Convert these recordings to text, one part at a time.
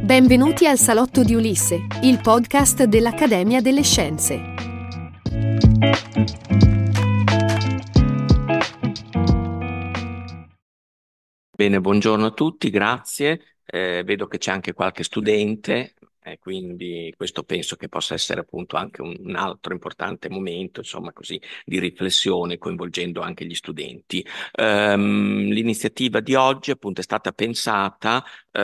Benvenuti al Salotto di Ulisse, il podcast dell'Accademia delle Scienze. Bene, buongiorno a tutti, grazie. Eh, vedo che c'è anche qualche studente, e quindi questo penso che possa essere appunto anche un altro importante momento, insomma, così, di riflessione coinvolgendo anche gli studenti. Um, l'iniziativa di oggi appunto è stata pensata eh,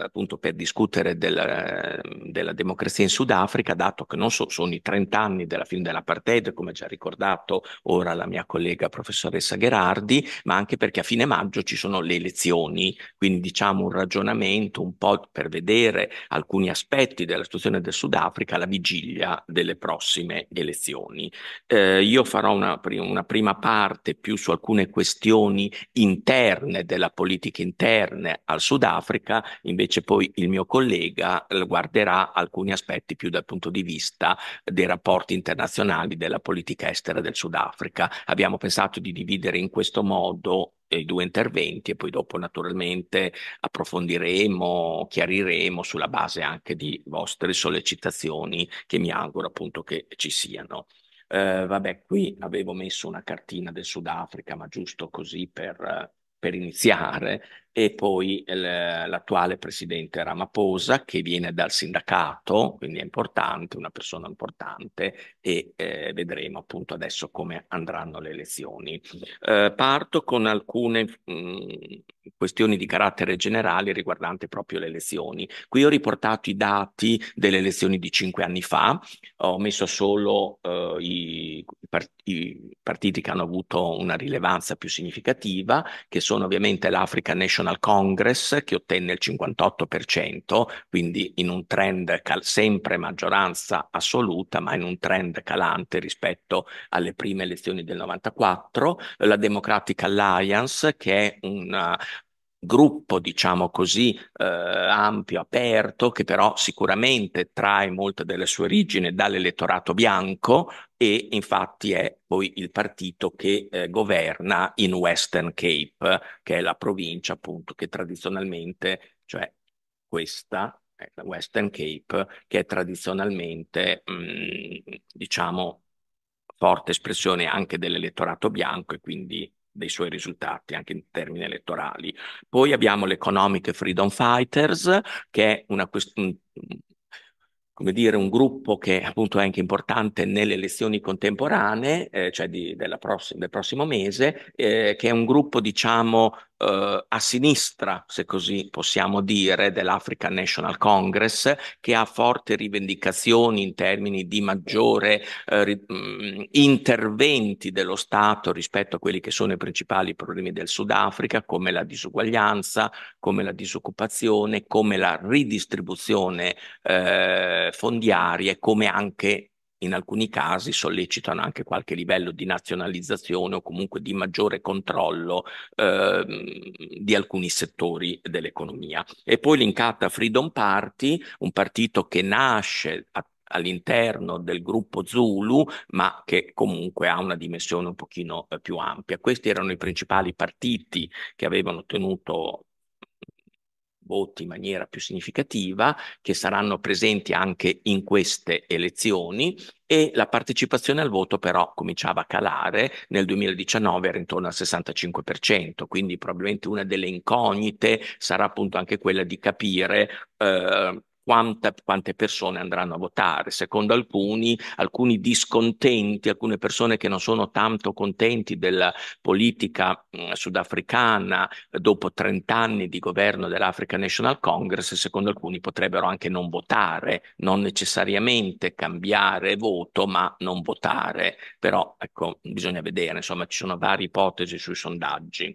appunto per discutere della, della, democrazia in Sudafrica, dato che non so, sono i 30 anni della fine dell'apartheid, come già ricordato ora la mia collega professoressa Gherardi, ma anche perché a fine maggio ci sono le elezioni, quindi diciamo un ragionamento un po' per vedere alcuni aspetti della situazione del Sudafrica alla vigilia delle prossime elezioni. Eh, io farò una, una prima parte più su alcune questioni interne della politica interna al Sudafrica, Africa, invece poi il mio collega eh, guarderà alcuni aspetti più dal punto di vista dei rapporti internazionali, della politica estera del Sudafrica. Abbiamo pensato di dividere in questo modo eh, i due interventi e poi dopo naturalmente approfondiremo, chiariremo sulla base anche di vostre sollecitazioni che mi auguro appunto che ci siano. Eh, vabbè, qui avevo messo una cartina del Sudafrica, ma giusto così per, per iniziare, e poi l'attuale presidente Ramaphosa che viene dal sindacato, quindi è importante, una persona importante e eh, vedremo appunto adesso come andranno le elezioni. Eh, parto con alcune mh, mm, questioni di carattere generale riguardanti proprio le elezioni. Qui ho riportato i dati delle elezioni di cinque anni fa, ho messo solo eh, i, part i partiti che hanno avuto una rilevanza più significativa, che sono ovviamente l'Africa National National Congress che ottenne il 58%, quindi in un trend cal- sempre maggioranza assoluta, ma in un trend calante rispetto alle prime elezioni del 94, la Democratic Alliance che è una gruppo, diciamo così, eh, ampio, aperto, che però sicuramente trae molte delle sue origini dall'elettorato bianco e infatti è poi il partito che eh, governa in Western Cape, che è la provincia appunto che tradizionalmente, cioè questa, eh, la Western Cape, che è tradizionalmente, mh, mm, diciamo, forte espressione anche dell'elettorato bianco e quindi dei suoi risultati anche in termini elettorali. Poi abbiamo l'Economic Freedom Fighters, che è una questione come dire, un gruppo che appunto è anche importante nelle elezioni contemporanee, eh, cioè di, pross- del prossimo mese, eh, che è un gruppo, diciamo, eh, a sinistra, se così possiamo dire, dell'African National Congress, che ha forti rivendicazioni in termini di maggiore eh, ri- mm, interventi dello Stato rispetto a quelli che sono i principali problemi del Sudafrica, come la disuguaglianza, come la disoccupazione, come la ridistribuzione eh, fondiaria e come anche in alcuni casi sollecitano anche qualche livello di nazionalizzazione o comunque di maggiore controllo eh, di alcuni settori dell'economia. E poi l'incatta Freedom Party, un partito che nasce a all'interno del gruppo Zulu, ma che comunque ha una dimensione un pochino eh, più ampia. Questi erano i principali partiti che avevano tenuto voti in maniera più significativa, che saranno presenti anche in queste elezioni e la partecipazione al voto però cominciava a calare, nel 2019 era intorno al 65%, quindi probabilmente una delle incognite sarà appunto anche quella di capire eh, quanta, quante persone andranno a votare. Secondo alcuni, alcuni discontenti, alcune persone che non sono tanto contenti della politica mm, sudafricana dopo 30 anni di governo dell'African National Congress, secondo alcuni potrebbero anche non votare, non necessariamente cambiare voto, ma non votare. Però ecco, bisogna vedere, insomma, ci sono varie ipotesi sui sondaggi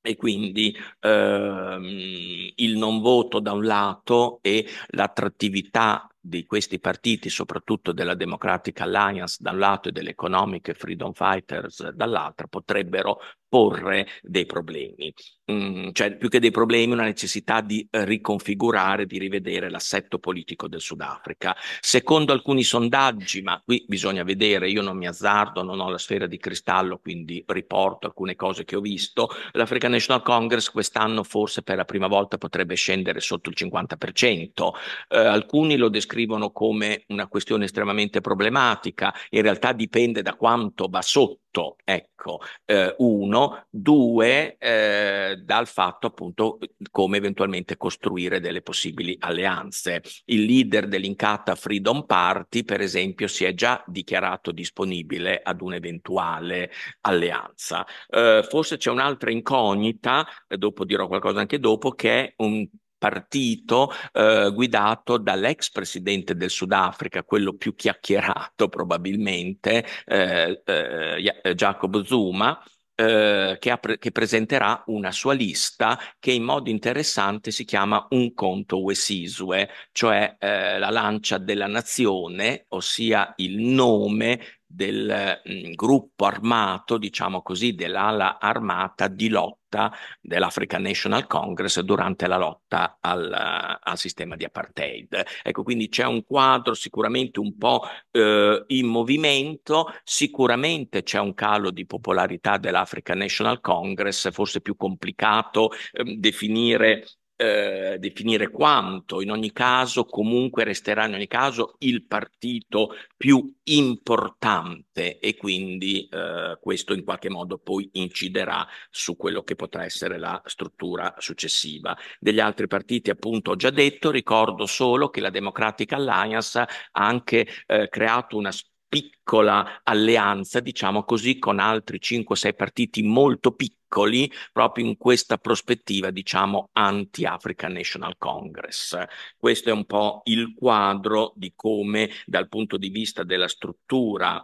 e quindi ehm, il non voto da un lato e l'attrattività di questi partiti, soprattutto della Democratic Alliance da un lato e delle Economic Freedom Fighters dall'altro, potrebbero porre dei problemi, mm, cioè più che dei problemi una necessità di riconfigurare, di rivedere l'assetto politico del Sudafrica. Secondo alcuni sondaggi, ma qui bisogna vedere, io non mi azzardo, non ho la sfera di cristallo, quindi riporto alcune cose che ho visto, l'African National Congress quest'anno forse per la prima volta potrebbe scendere sotto il 50%, eh, alcuni lo descrivono descrivono come una questione estremamente problematica, in realtà dipende da quanto va sotto, ecco, eh, uno, due, eh, dal fatto appunto come eventualmente costruire delle possibili alleanze. Il leader dell'incatta Freedom Party, per esempio, si è già dichiarato disponibile ad un'eventuale alleanza. Eh, forse c'è un'altra incognita, eh, dopo dirò qualcosa anche dopo, che è un partito eh, guidato dall'ex presidente del Sudafrica, quello più chiacchierato probabilmente, eh, eh, eh Jacob Zuma, eh, che, ha, che, presenterà una sua lista che in modo interessante si chiama Un conto Wesisue, cioè eh, la lancia della nazione, ossia il nome del mh, mm, gruppo armato, diciamo così, dell'ala armata di lotta lotta dell'African National Congress durante la lotta al, eh, al sistema di apartheid. Ecco, quindi c'è un quadro sicuramente un po' eh, in movimento, sicuramente c'è un calo di popolarità dell'African National Congress, forse più complicato eh, definire eh, definire quanto, in ogni caso comunque resterà in ogni caso il partito più importante e quindi eh, questo in qualche modo poi inciderà su quello che potrà essere la struttura successiva. Degli altri partiti appunto ho già detto, ricordo solo che la Democratic Alliance ha anche eh, creato una piccola alleanza, diciamo così, con altri 5-6 partiti molto piccoli, proprio in questa prospettiva, diciamo, anti african National Congress. Questo è un po' il quadro di come, dal punto di vista della struttura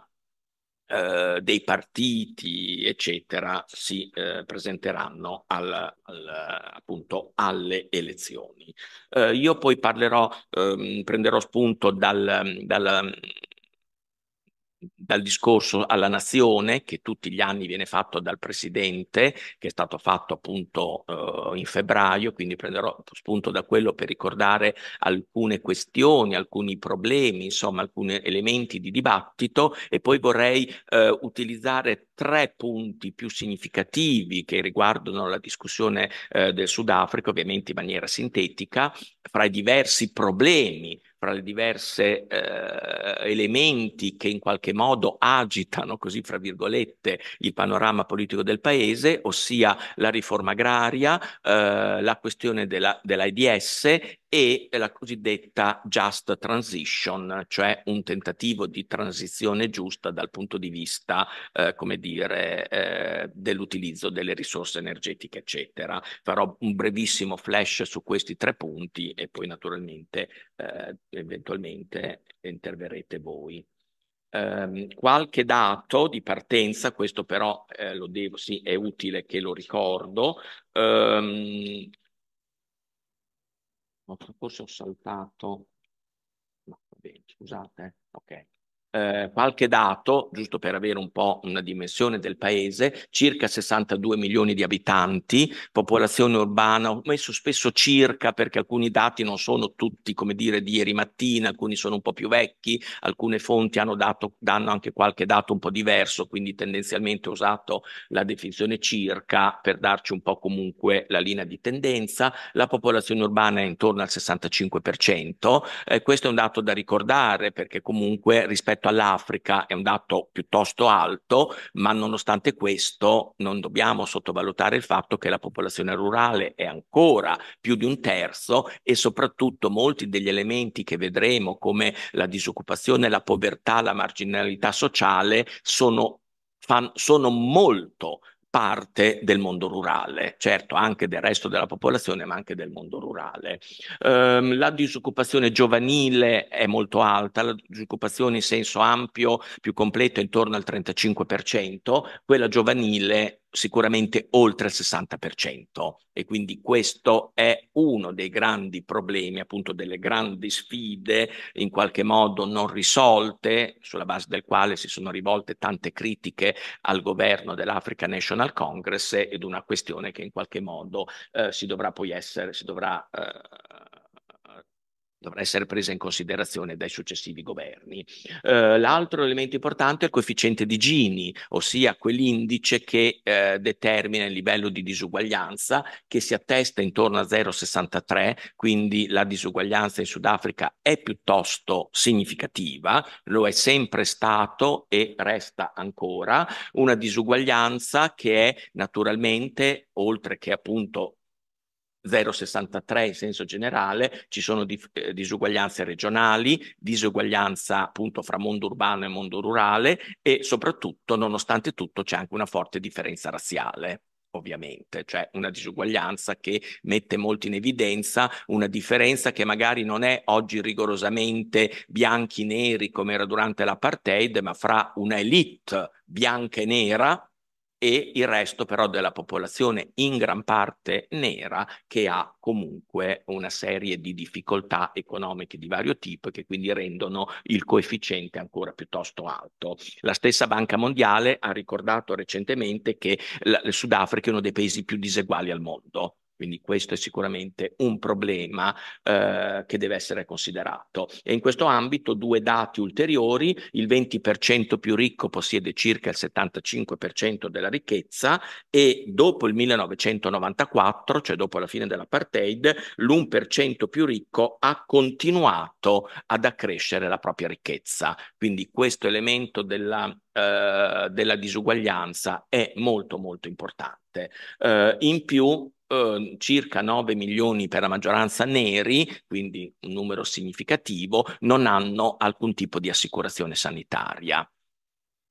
eh, dei partiti, eccetera, si eh, presenteranno al, al, appunto alle elezioni. Eh, io poi parlerò, ehm, prenderò spunto dal, dal dal discorso alla nazione che tutti gli anni viene fatto dal presidente, che è stato fatto appunto eh, in febbraio, quindi prenderò spunto da quello per ricordare alcune questioni, alcuni problemi, insomma alcuni elementi di dibattito e poi vorrei eh, utilizzare tre punti più significativi che riguardano la discussione eh, del Sudafrica, ovviamente in maniera sintetica, fra i diversi problemi, fra le diverse eh, elementi che in qualche modo agitano, così fra virgolette, il panorama politico del paese, ossia la riforma agraria, eh, la questione della, dell'AIDS e la cosiddetta just transition, cioè un tentativo di transizione giusta dal punto di vista, eh, come dire, eh, dell'utilizzo delle risorse energetiche, eccetera. Farò un brevissimo flash su questi tre punti e poi naturalmente eh, eventualmente interverrete voi ehm, qualche dato di partenza, questo però eh, lo devo, sì, è utile che lo ricordo. Um, forse ho saltato, no, va bene, scusate, ok eh, qualche dato, giusto per avere un po' una dimensione del paese, circa 62 milioni di abitanti, popolazione urbana, ho messo spesso circa perché alcuni dati non sono tutti, come dire, di ieri mattina, alcuni sono un po' più vecchi, alcune fonti hanno dato, danno anche qualche dato un po' diverso, quindi tendenzialmente ho usato la definizione circa per darci un po' comunque la linea di tendenza, la popolazione urbana è intorno al 65%, eh, questo è un dato da ricordare perché comunque rispetto rispetto all'Africa è un dato piuttosto alto, ma nonostante questo non dobbiamo sottovalutare il fatto che la popolazione rurale è ancora più di un terzo e soprattutto molti degli elementi che vedremo come la disoccupazione, la povertà, la marginalità sociale sono, fan, sono molto parte del mondo rurale, certo anche del resto della popolazione, ma anche del mondo rurale. Ehm, la disoccupazione giovanile è molto alta, la disoccupazione in senso ampio, più completo, è intorno al 35%, quella giovanile sicuramente oltre il 60% e quindi questo è uno dei grandi problemi, appunto delle grandi sfide in qualche modo non risolte, sulla base del quale si sono rivolte tante critiche al governo dell'Africa National Congress ed una questione che in qualche modo eh, si dovrà poi essere, si dovrà eh, dovrà essere presa in considerazione dai successivi governi. Eh, l'altro elemento importante è il coefficiente di Gini, ossia quell'indice che eh, determina il livello di disuguaglianza che si attesta intorno a 0,63, quindi la disuguaglianza in Sudafrica è piuttosto significativa, lo è sempre stato e resta ancora una disuguaglianza che è naturalmente, oltre che appunto 0,63 in senso generale, ci sono di, eh, disuguaglianze regionali, disuguaglianza appunto fra mondo urbano e mondo rurale e soprattutto, nonostante tutto, c'è anche una forte differenza razziale ovviamente, cioè una disuguaglianza che mette molto in evidenza una differenza che magari non è oggi rigorosamente bianchi-neri come era durante l'apartheid, ma fra una elite bianca e nera e il resto però della popolazione in gran parte nera che ha comunque una serie di difficoltà economiche di vario tipo e che quindi rendono il coefficiente ancora piuttosto alto. La stessa Banca Mondiale ha ricordato recentemente che il Sudafrica è uno dei paesi più diseguali al mondo quindi questo è sicuramente un problema eh, che deve essere considerato. E in questo ambito due dati ulteriori, il 20% più ricco possiede circa il 75% della ricchezza e dopo il 1994, cioè dopo la fine dell'apartheid, l'1% più ricco ha continuato ad accrescere la propria ricchezza. Quindi questo elemento della eh, della disuguaglianza è molto molto importante. Eh, in più Ehm, circa 9 milioni per la maggioranza neri, quindi un numero significativo, non hanno alcun tipo di assicurazione sanitaria.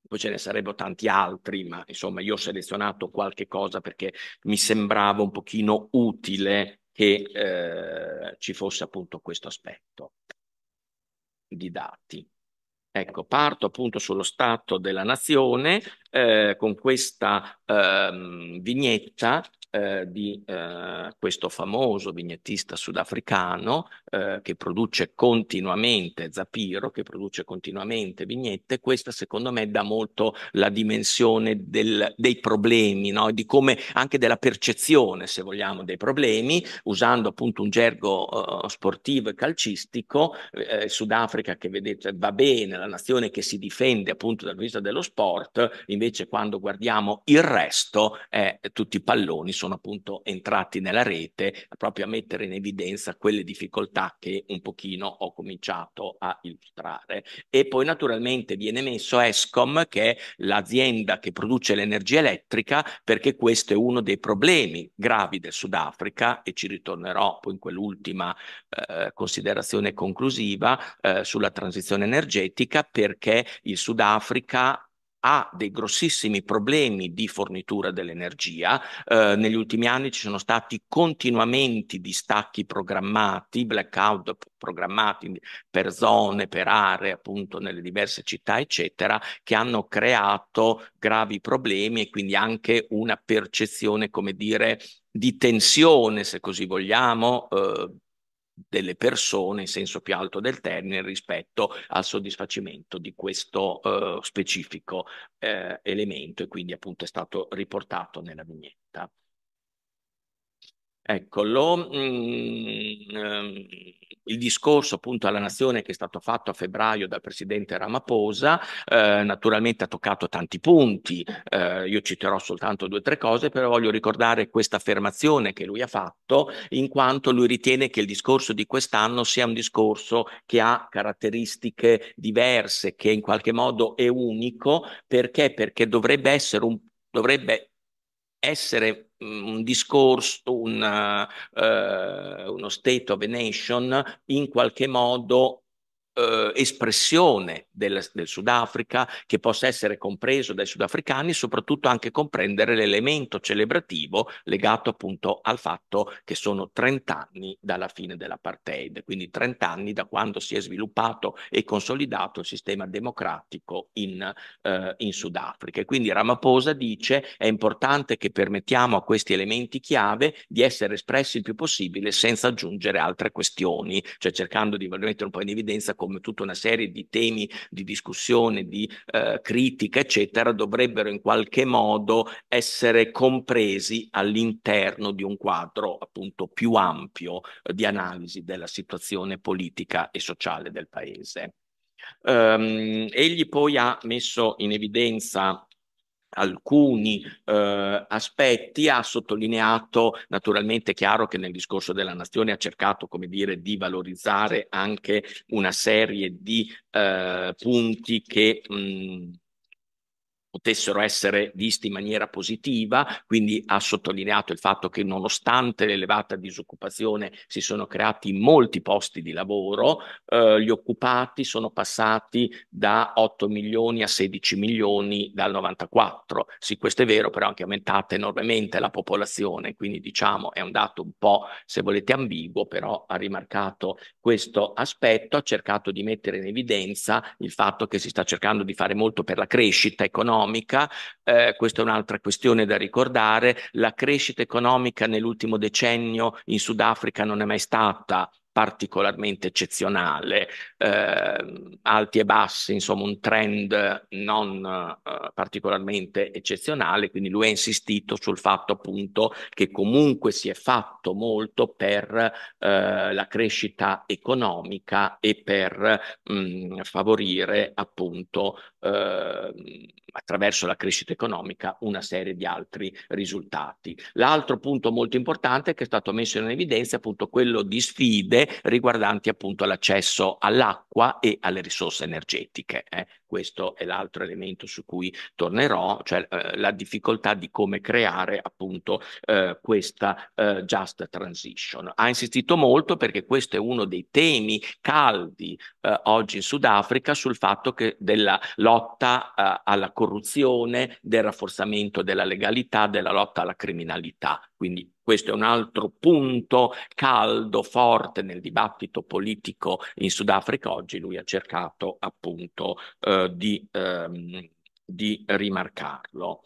Poi ce ne sarebbero tanti altri, ma insomma io ho selezionato qualche cosa perché mi sembrava un pochino utile che eh, ci fosse appunto questo aspetto di dati. Ecco, parto appunto sullo stato della nazione eh, con questa ehm, vignetta eh, di eh, questo famoso vignettista sudafricano eh, che produce continuamente Zapiro, che produce continuamente vignette, questa secondo me dà molto la dimensione del, dei problemi, no? di come anche della percezione, se vogliamo, dei problemi, usando appunto un gergo eh, sportivo e calcistico, eh, Sudafrica che vedete va bene, la nazione che si difende appunto dal punto di vista dello sport, invece quando guardiamo il resto, tutti i palloni sono sono appunto entrati nella rete proprio a mettere in evidenza quelle difficoltà che un pochino ho cominciato a illustrare. E poi naturalmente viene messo ESCOM, che è l'azienda che produce l'energia elettrica, perché questo è uno dei problemi gravi del Sudafrica e ci ritornerò poi in quell'ultima eh, considerazione conclusiva eh, sulla transizione energetica perché il Sudafrica ha dei grossissimi problemi di fornitura dell'energia. Eh, negli ultimi anni ci sono stati continuamente distacchi programmati, blackout programmati per zone, per aree, appunto nelle diverse città, eccetera, che hanno creato gravi problemi e quindi anche una percezione, come dire, di tensione, se così vogliamo, eh, delle persone in senso più alto del termine rispetto al soddisfacimento di questo eh, specifico eh, elemento e quindi appunto è stato riportato nella vignetta. Ecco, lo, mh, mm, ehm, il discorso appunto alla nazione che è stato fatto a febbraio dal presidente Ramaphosa eh, naturalmente ha toccato tanti punti, eh, io citerò soltanto due o tre cose, però voglio ricordare questa affermazione che lui ha fatto in quanto lui ritiene che il discorso di quest'anno sia un discorso che ha caratteristiche diverse, che in qualche modo è unico, perché? Perché dovrebbe essere un dovrebbe essere mm, un discorso, una, uh, uno state of a nation in qualche modo eh, espressione del, del Sudafrica che possa essere compreso dai sudafricani e soprattutto anche comprendere l'elemento celebrativo legato appunto al fatto che sono 30 anni dalla fine dell'apartheid, quindi 30 anni da quando si è sviluppato e consolidato il sistema democratico in, eh, in Sudafrica. E quindi Ramaphosa dice è importante che permettiamo a questi elementi chiave di essere espressi il più possibile senza aggiungere altre questioni, cioè cercando di mettere un po' in evidenza come tutta una serie di temi di discussione, di eh, critica, eccetera, dovrebbero in qualche modo essere compresi all'interno di un quadro appunto più ampio di analisi della situazione politica e sociale del Paese. Um, egli poi ha messo in evidenza alcuni eh, aspetti, ha sottolineato, naturalmente è chiaro che nel discorso della Nazione ha cercato, come dire, di valorizzare anche una serie di eh, punti che mh, potessero essere visti in maniera positiva, quindi ha sottolineato il fatto che nonostante l'elevata disoccupazione si sono creati molti posti di lavoro, eh, gli occupati sono passati da 8 milioni a 16 milioni dal 94. Sì, questo è vero, però è anche aumentata enormemente la popolazione, quindi diciamo è un dato un po', se volete, ambiguo, però ha rimarcato questo aspetto, ha cercato di mettere in evidenza il fatto che si sta cercando di fare molto per la crescita economica, economica, eh, questa è un'altra questione da ricordare, la crescita economica nell'ultimo decennio in Sudafrica non è mai stata particolarmente eccezionale, eh, alti e bassi, insomma un trend non eh, particolarmente eccezionale, quindi lui ha insistito sul fatto appunto che comunque si è fatto molto per eh, la crescita economica e per mh, mm, favorire appunto ehm, attraverso la crescita economica una serie di altri risultati. L'altro punto molto importante che è stato messo in evidenza è appunto quello di sfide riguardanti appunto l'accesso all'acqua e alle risorse energetiche. Eh. Questo è l'altro elemento su cui tornerò, cioè eh, la difficoltà di come creare appunto eh, questa eh, just transition. Ha insistito molto perché questo è uno dei temi caldi eh, oggi in Sudafrica sul fatto che della lotta eh, alla corruzione, del rafforzamento della legalità, della lotta alla criminalità. Quindi questo è un altro punto caldo, forte nel dibattito politico in Sudafrica oggi, lui ha cercato appunto eh, di, ehm, di rimarcarlo.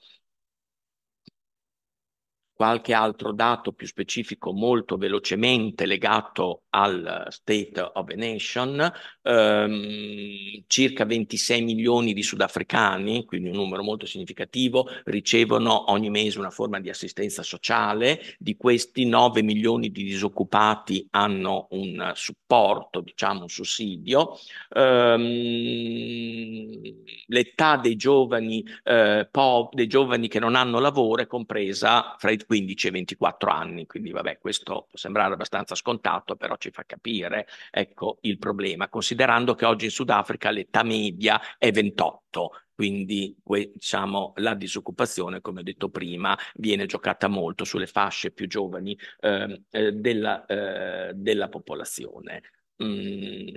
Qualche altro dato più specifico molto velocemente legato al State of the Nation, ehm, circa 26 milioni di sudafricani, quindi un numero molto significativo, ricevono ogni mese una forma di assistenza sociale, di questi 9 milioni di disoccupati hanno un supporto, diciamo un sussidio. Ehm, l'età dei giovani, eh, po- dei giovani che non hanno lavoro è compresa fra i 15 e 24 anni, quindi vabbè questo può sembrare abbastanza scontato, però ci fa capire ecco, il problema, considerando che oggi in Sudafrica l'età media è 28, quindi diciamo, la disoccupazione, come ho detto prima, viene giocata molto sulle fasce più giovani ehm, eh, della, eh, della, popolazione. Mm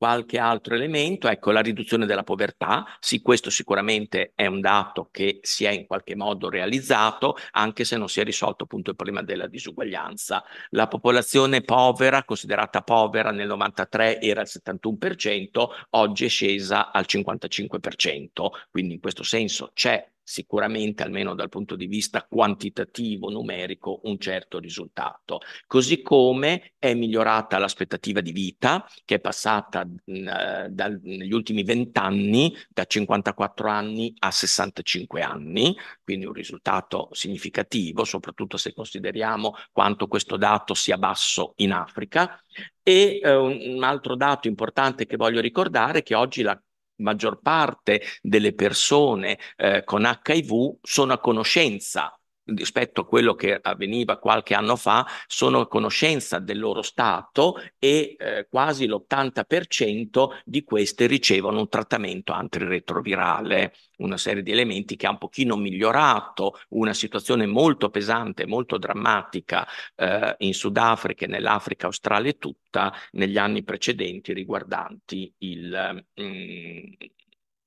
qualche altro elemento, ecco la riduzione della povertà, sì questo sicuramente è un dato che si è in qualche modo realizzato, anche se non si è risolto appunto il problema della disuguaglianza. La popolazione povera, considerata povera nel 93 era il 71%, oggi è scesa al 55%, quindi in questo senso c'è sicuramente, almeno dal punto di vista quantitativo, numerico, un certo risultato. Così come è migliorata l'aspettativa di vita, che è passata mh, mm, eh, dal, negli ultimi vent'anni da 54 anni a 65 anni, quindi un risultato significativo, soprattutto se consideriamo quanto questo dato sia basso in Africa. E eh, un altro dato importante che voglio ricordare è che oggi la maggior parte delle persone eh, con HIV sono a conoscenza rispetto a quello che avveniva qualche anno fa, sono a conoscenza del loro stato e eh, quasi l'80% di queste ricevono un trattamento antiretrovirale, una serie di elementi che ha un pochino migliorato una situazione molto pesante, molto drammatica eh, in Sudafrica e nell'Africa australe tutta negli anni precedenti riguardanti il, mm,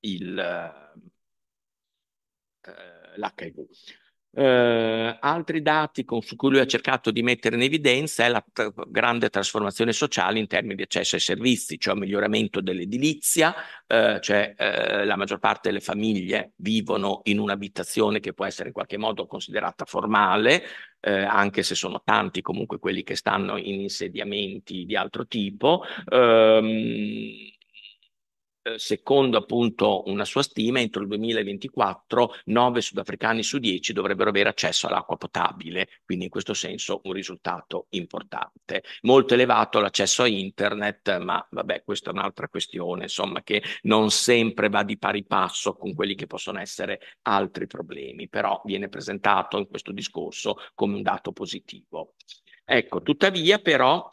il, eh, eh l'HIV. Eh, altri dati con, su cui lui ha cercato di mettere in evidenza è la tra- grande trasformazione sociale in termini di accesso ai servizi, cioè miglioramento dell'edilizia, eh, cioè eh, la maggior parte delle famiglie vivono in un'abitazione che può essere in qualche modo considerata formale, eh, anche se sono tanti comunque quelli che stanno in insediamenti di altro tipo, ehm, eh, secondo appunto una sua stima, entro il 2024 9 sudafricani su 10 dovrebbero avere accesso all'acqua potabile, quindi in questo senso un risultato importante. Molto elevato l'accesso a internet, ma vabbè, questa è un'altra questione, insomma, che non sempre va di pari passo con quelli che possono essere altri problemi, però viene presentato in questo discorso come un dato positivo. Ecco, tuttavia però,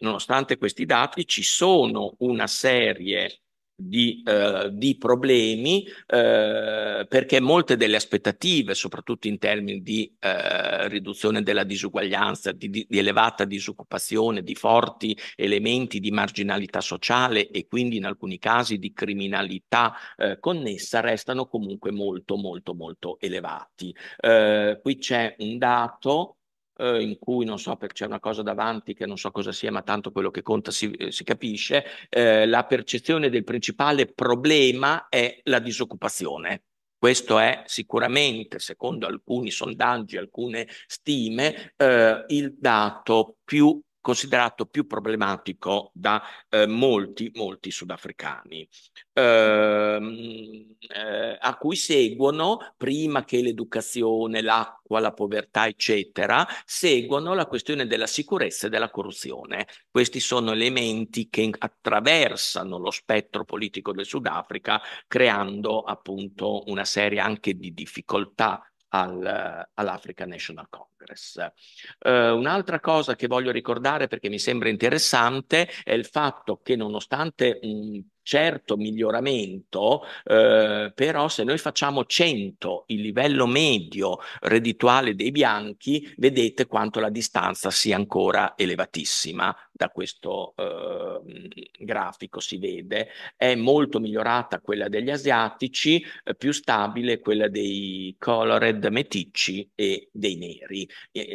nonostante questi dati, ci sono una serie di, eh, di, problemi eh, perché molte delle aspettative, soprattutto in termini di eh, riduzione della disuguaglianza, di, di, elevata disoccupazione, di forti elementi di marginalità sociale e quindi in alcuni casi di criminalità eh, connessa, restano comunque molto molto molto elevati. Eh, qui c'è un dato eh, in cui non so, perché c'è una cosa davanti che non so cosa sia, ma tanto quello che conta si, eh, si capisce, eh, la percezione del principale problema è la disoccupazione. Questo è sicuramente, secondo alcuni sondaggi, alcune stime, eh, il dato più considerato più problematico da eh, molti, molti sudafricani, ehm, eh, a cui seguono, prima che l'educazione, l'acqua, la povertà, eccetera, seguono la questione della sicurezza e della corruzione. Questi sono elementi che attraversano lo spettro politico del Sudafrica, creando appunto una serie anche di difficoltà al, all'African National Congress. Eh, un'altra cosa che voglio ricordare perché mi sembra interessante è il fatto che nonostante un certo miglioramento, eh, però se noi facciamo 100 il livello medio reddituale dei bianchi, vedete quanto la distanza sia ancora elevatissima da questo eh, grafico si vede, è molto migliorata quella degli asiatici, eh, più stabile quella dei colored meticci e dei neri.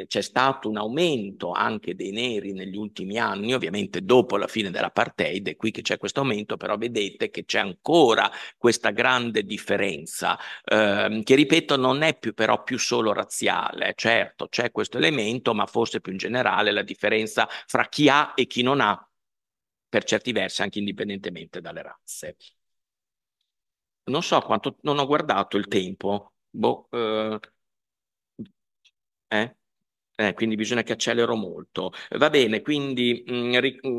c'è stato un aumento anche dei neri negli ultimi anni, ovviamente dopo la fine dell'apartheid, è qui che c'è questo aumento, però vedete che c'è ancora questa grande differenza, ehm, che ripeto non è più però più solo razziale, certo c'è questo elemento, ma forse più in generale la differenza fra chi ha e chi non ha, per certi versi anche indipendentemente dalle razze. Non so quanto, non ho guardato il tempo, boh, eh, eh? Eh, quindi bisogna che accelero molto. Va bene, quindi mh, mm, ri, mh,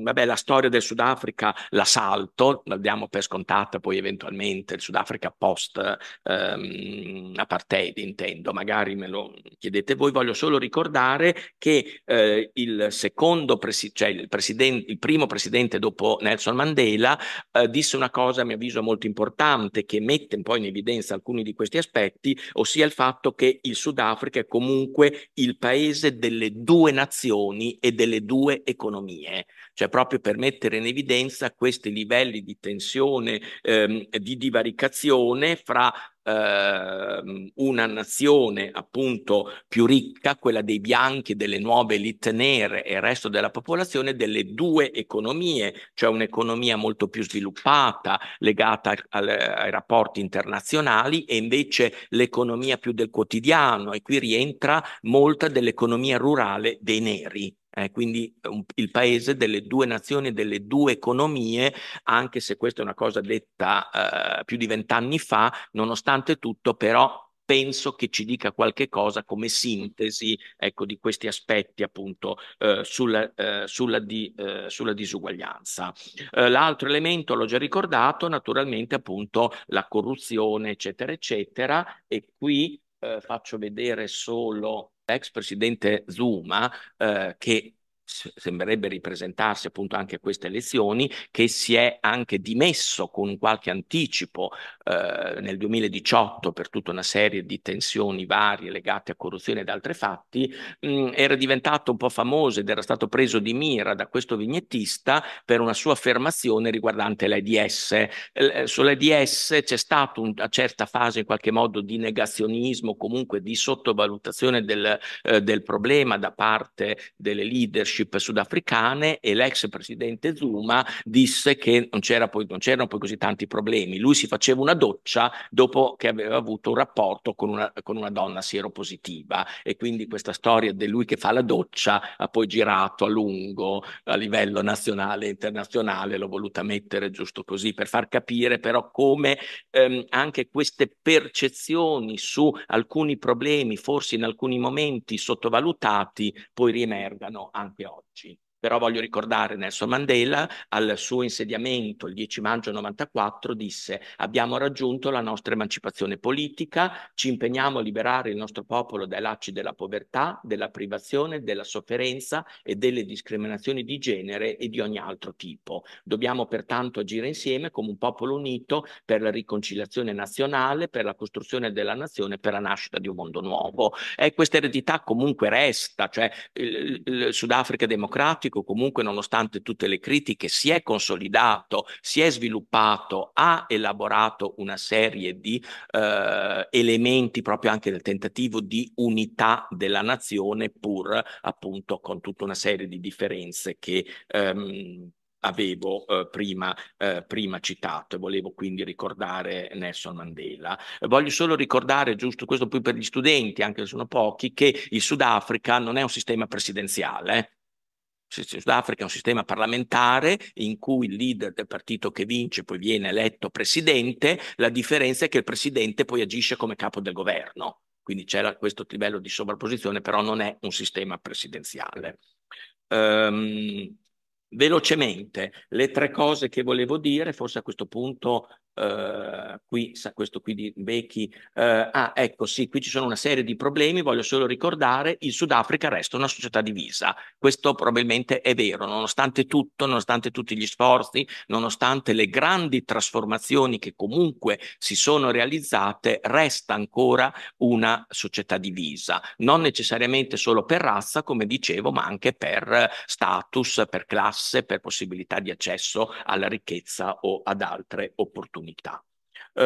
mm, vabbè, la storia del Sudafrica la salto, la diamo per scontata, poi eventualmente il Sudafrica post ehm, apartheid intendo, magari me lo chiedete voi, voglio solo ricordare che eh, il secondo presi- cioè il, president- il primo presidente dopo Nelson Mandela eh, disse una cosa a mio avviso molto importante che mette un po' in evidenza alcuni di questi aspetti, ossia il fatto che il Sudafrica è comunque il il paese delle due nazioni e delle due economie, cioè proprio per mettere in evidenza questi livelli di tensione, ehm, di divaricazione fra eh, una nazione appunto più ricca, quella dei bianchi, delle nuove elite nere e il resto della popolazione, delle due economie, cioè un'economia molto più sviluppata legata al, al, ai rapporti internazionali e invece l'economia più del quotidiano e qui rientra molta dell'economia rurale dei neri. Eh, quindi eh, un, il paese delle due nazioni, e delle due economie, anche se questa è una cosa detta eh, più di vent'anni fa, nonostante tutto però penso che ci dica qualche cosa come sintesi ecco, di questi aspetti appunto eh, sulla, eh, sulla, di, eh, sulla, disuguaglianza. Eh, l'altro elemento l'ho già ricordato, naturalmente appunto la corruzione, eccetera, eccetera, e qui eh, faccio vedere solo ex presidente Zuma, eh, che sembrerebbe ripresentarsi appunto anche a queste elezioni, che si è anche dimesso con qualche anticipo eh, nel 2018 per tutta una serie di tensioni varie legate a corruzione ed altri fatti, mh, mm, era diventato un po' famoso ed era stato preso di mira da questo vignettista per una sua affermazione riguardante l'AIDS. Eh, Sull'AIDS c'è stata una certa fase in qualche modo di negazionismo, comunque di sottovalutazione del, eh, del problema da parte delle leadership leadership sudafricane e l'ex presidente Zuma disse che non, c'era poi, non c'erano poi così tanti problemi. Lui si faceva una doccia dopo che aveva avuto un rapporto con una, con una donna sieropositiva e quindi questa storia di lui che fa la doccia ha poi girato a lungo a livello nazionale e internazionale, l'ho voluta mettere giusto così per far capire però come ehm, anche queste percezioni su alcuni problemi, forse in alcuni momenti sottovalutati, poi riemergano anche oggi. Però voglio ricordare Nelson Mandela al suo insediamento il 10 maggio 94 disse abbiamo raggiunto la nostra emancipazione politica, ci impegniamo a liberare il nostro popolo dai lacci della povertà, della privazione, della sofferenza e delle discriminazioni di genere e di ogni altro tipo. Dobbiamo pertanto agire insieme come un popolo unito per la riconciliazione nazionale, per la costruzione della nazione, per la nascita di un mondo nuovo. E questa eredità comunque resta, cioè il, il Sudafrica democratico pubblico comunque nonostante tutte le critiche si è consolidato, si è sviluppato, ha elaborato una serie di eh, elementi proprio anche del tentativo di unità della nazione pur appunto con tutta una serie di differenze che ehm, avevo eh, prima, eh, prima, citato e volevo quindi ricordare Nelson Mandela. Voglio solo ricordare, giusto questo poi per gli studenti, anche se sono pochi, che il Sudafrica non è un sistema presidenziale, eh. Sudafrica è un sistema parlamentare in cui il leader del partito che vince poi viene eletto presidente, la differenza è che il presidente poi agisce come capo del governo. Quindi c'è questo livello di sovrapposizione, però non è un sistema presidenziale. Um, velocemente, le tre cose che volevo dire, forse a questo punto eh, qui, sa, questo qui di Becchi, eh, ah ecco sì, qui ci sono una serie di problemi, voglio solo ricordare, il Sudafrica resta una società divisa, questo probabilmente è vero, nonostante tutto, nonostante tutti gli sforzi, nonostante le grandi trasformazioni che comunque si sono realizzate, resta ancora una società divisa, non necessariamente solo per razza, come dicevo, ma anche per status, per classe, per possibilità di accesso alla ricchezza o ad altre opportunità opportunità. Um,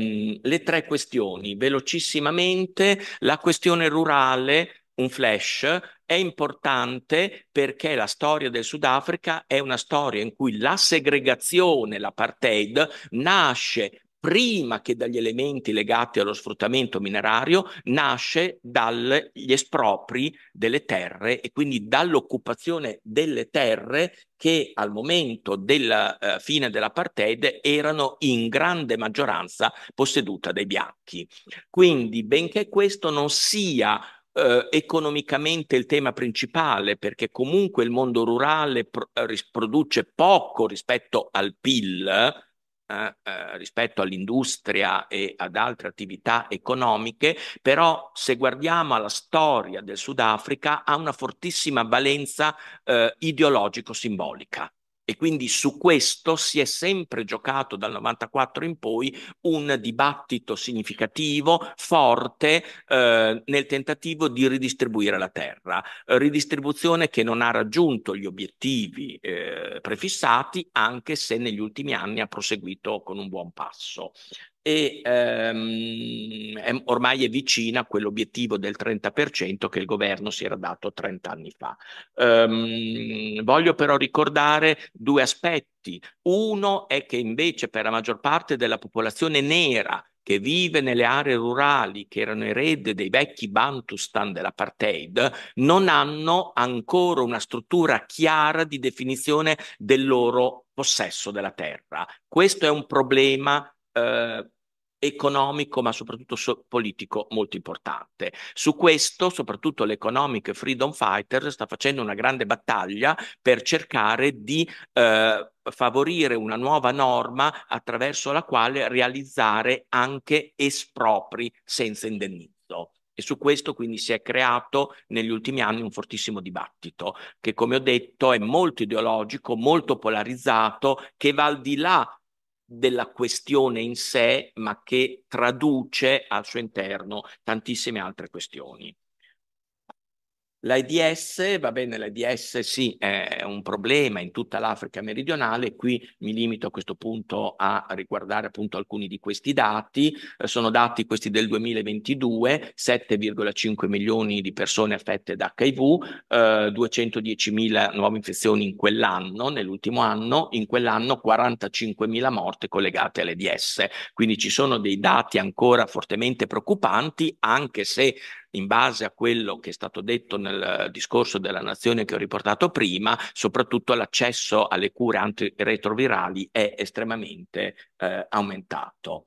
ehm, le tre questioni, velocissimamente, la questione rurale, un flash, è importante perché la storia del Sudafrica è una storia in cui la segregazione, l'apartheid, nasce prima che dagli elementi legati allo sfruttamento minerario, nasce dagli espropri delle terre e quindi dall'occupazione delle terre che al momento della eh, fine dell'apartheid erano in grande maggioranza possedute dai bianchi. Quindi, benché questo non sia eh, economicamente il tema principale, perché comunque il mondo rurale pr- eh, produce poco rispetto al PIL, eh, eh, rispetto all'industria e ad altre attività economiche, però se guardiamo alla storia del Sudafrica ha una fortissima valenza eh, ideologico-simbolica. E quindi su questo si è sempre giocato dal 94 in poi un dibattito significativo, forte, eh, nel tentativo di ridistribuire la terra. Ridistribuzione che non ha raggiunto gli obiettivi eh, prefissati, anche se negli ultimi anni ha proseguito con un buon passo e ehm, è, ormai è vicina a quell'obiettivo del 30% che il governo si era dato 30 anni fa. Ehm, voglio però ricordare due aspetti. Uno è che invece per la maggior parte della popolazione nera che vive nelle aree rurali che erano erede dei vecchi Bantustan dell'apartheid, non hanno ancora una struttura chiara di definizione del loro possesso della terra. Questo è un problema eh, economico ma soprattutto so- politico molto importante. Su questo soprattutto l'Economic Freedom Fighter sta facendo una grande battaglia per cercare di eh, favorire una nuova norma attraverso la quale realizzare anche espropri senza indennizzo. E su questo quindi si è creato negli ultimi anni un fortissimo dibattito che, come ho detto, è molto ideologico, molto polarizzato, che va al di là della questione in sé, ma che traduce al suo interno tantissime altre questioni. L'AIDS, va bene, l'AIDS sì, è un problema in tutta l'Africa meridionale, qui mi limito a questo punto a riguardare appunto alcuni di questi dati, eh, sono dati questi del 2022, 7,5 milioni di persone affette da HIV, eh, 210 mila nuove infezioni in quell'anno, nell'ultimo anno, in quell'anno 45 mila morte collegate all'AIDS, quindi ci sono dei dati ancora fortemente preoccupanti, anche se in base a quello che è stato detto nel discorso della nazione che ho riportato prima, soprattutto l'accesso alle cure antiretrovirali è estremamente eh, aumentato.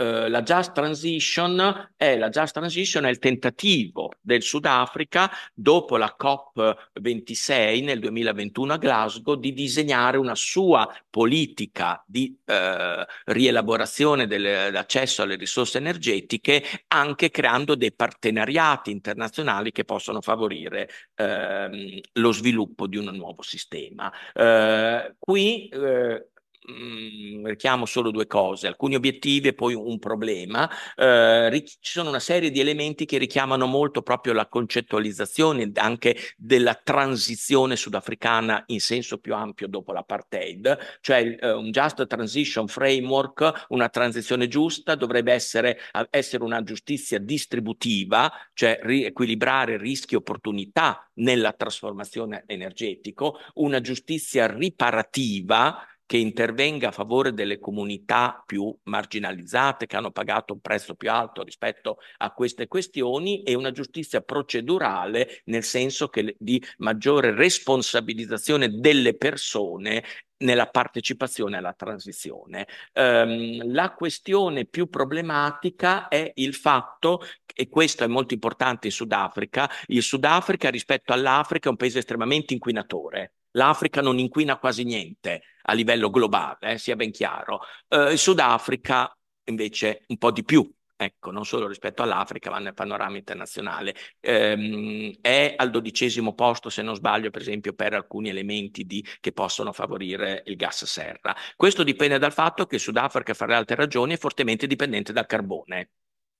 Eh, la Just Transition è, la Just Transition è il tentativo del Sudafrica dopo la COP26 nel 2021 a Glasgow di disegnare una sua politica di eh, rielaborazione dell'accesso alle risorse energetiche anche creando dei partenariati internazionali che possono favorire ehm, lo sviluppo di un nuovo sistema. Eh, qui eh, Mm, richiamo solo due cose, alcuni obiettivi e poi un problema. Eh, ci sono una serie di elementi che richiamano molto proprio la concettualizzazione anche della transizione sudafricana in senso più ampio dopo l'apartheid, cioè eh, un Just Transition Framework, una transizione giusta dovrebbe essere, essere una giustizia distributiva, cioè riequilibrare rischi e opportunità nella trasformazione energetica, una giustizia riparativa che intervenga a favore delle comunità più marginalizzate che hanno pagato un prezzo più alto rispetto a queste questioni e una giustizia procedurale nel senso che, di maggiore responsabilizzazione delle persone nella partecipazione alla transizione. Um, la questione più problematica è il fatto, e questo è molto importante in Sudafrica, il Sudafrica rispetto all'Africa è un paese estremamente inquinatore L'Africa non inquina quasi niente a livello globale, eh, sia ben chiaro. Eh, il Sudafrica invece un po' di più, ecco, non solo rispetto all'Africa, ma nel panorama internazionale. Ehm, è al dodicesimo posto, se non sbaglio, per esempio, per alcuni elementi di, che possono favorire il gas serra. Questo dipende dal fatto che il Sudafrica, fra le altre ragioni, è fortemente dipendente dal carbone.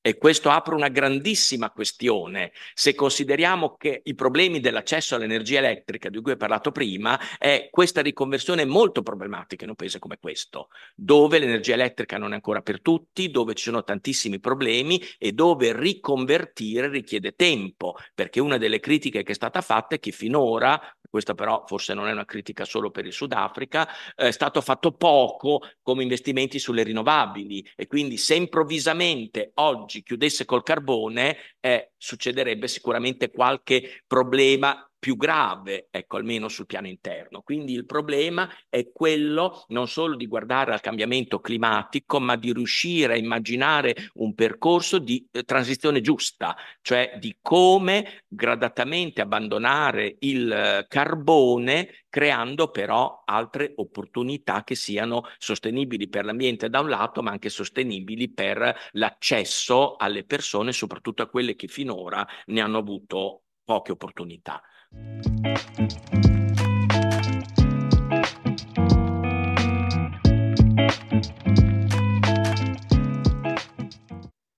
E questo apre una grandissima questione se consideriamo che i problemi dell'accesso all'energia elettrica di cui ho parlato prima è questa riconversione molto problematica in un paese come questo, dove l'energia elettrica non è ancora per tutti, dove ci sono tantissimi problemi e dove riconvertire richiede tempo, perché una delle critiche che è stata fatta è che finora questa però forse non è una critica solo per il Sudafrica, eh, è stato fatto poco come investimenti sulle rinnovabili e quindi se improvvisamente oggi chiudesse col carbone eh, succederebbe sicuramente qualche problema più grave, ecco, almeno sul piano interno. Quindi il problema è quello non solo di guardare al cambiamento climatico, ma di riuscire a immaginare un percorso di eh, transizione giusta, cioè di come gradatamente abbandonare il eh, carbone creando però altre opportunità che siano sostenibili per l'ambiente da un lato, ma anche sostenibili per l'accesso alle persone, soprattutto a quelle che finora ne hanno avuto poche opportunità.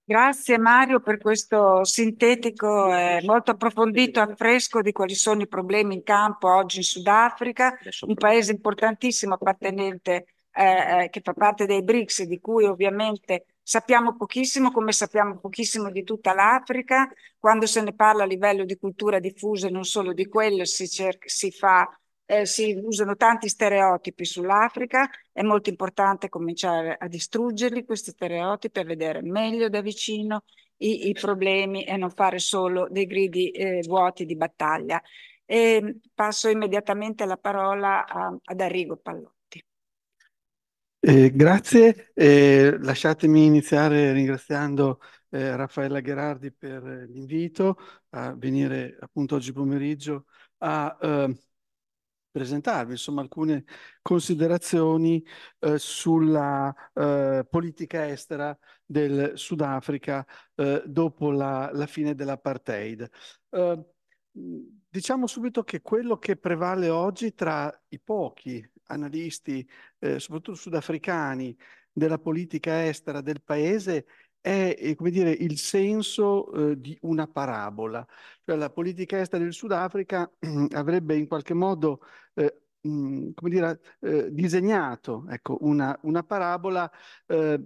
Grazie Mario per questo sintetico e molto approfondito affresco di quali sono i problemi in campo oggi in Sudafrica, un paese importantissimo appartenente eh, eh, che fa parte dei BRICS, di cui ovviamente Sappiamo pochissimo, come sappiamo pochissimo di tutta l'Africa, quando se ne parla a livello di cultura diffusa e non solo di quello, si, cerca, si, fa, eh, si usano tanti stereotipi sull'Africa, è molto importante cominciare a distruggerli questi stereotipi, a vedere meglio da vicino i, i problemi e non fare solo dei gridi eh, vuoti di battaglia. E passo immediatamente la parola a, ad Arrigo Pallone. Eh, grazie, eh, lasciatemi iniziare ringraziando eh, Raffaella Gherardi per eh, l'invito a venire appunto oggi pomeriggio a ehm, presentarvi insomma alcune considerazioni eh, sulla eh, politica estera del Sudafrica dopo la, la, fine dell'apartheid. Ehm, diciamo subito che quello che prevale oggi tra i pochi analisti, eh, soprattutto sudafricani, della politica estera del paese è eh, come dire, il senso eh, di una parabola. Cioè, la politica estera del Sudafrica avrebbe in qualche modo eh, mh, dire, eh, disegnato ecco, una, una, parabola eh,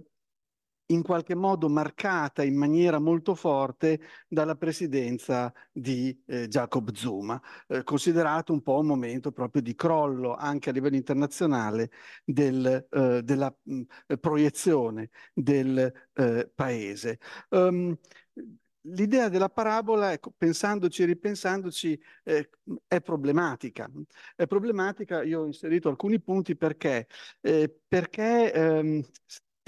in qualche modo marcata in maniera molto forte dalla presidenza di eh, Jacob Zuma, eh, considerato un po' un momento proprio di crollo anche a livello internazionale del, eh, della mh, mm, proiezione del eh, paese. Um, L'idea della parabola, ecco, pensandoci e ripensandoci, eh, è problematica. È problematica, io ho inserito alcuni punti perché, eh, perché ehm,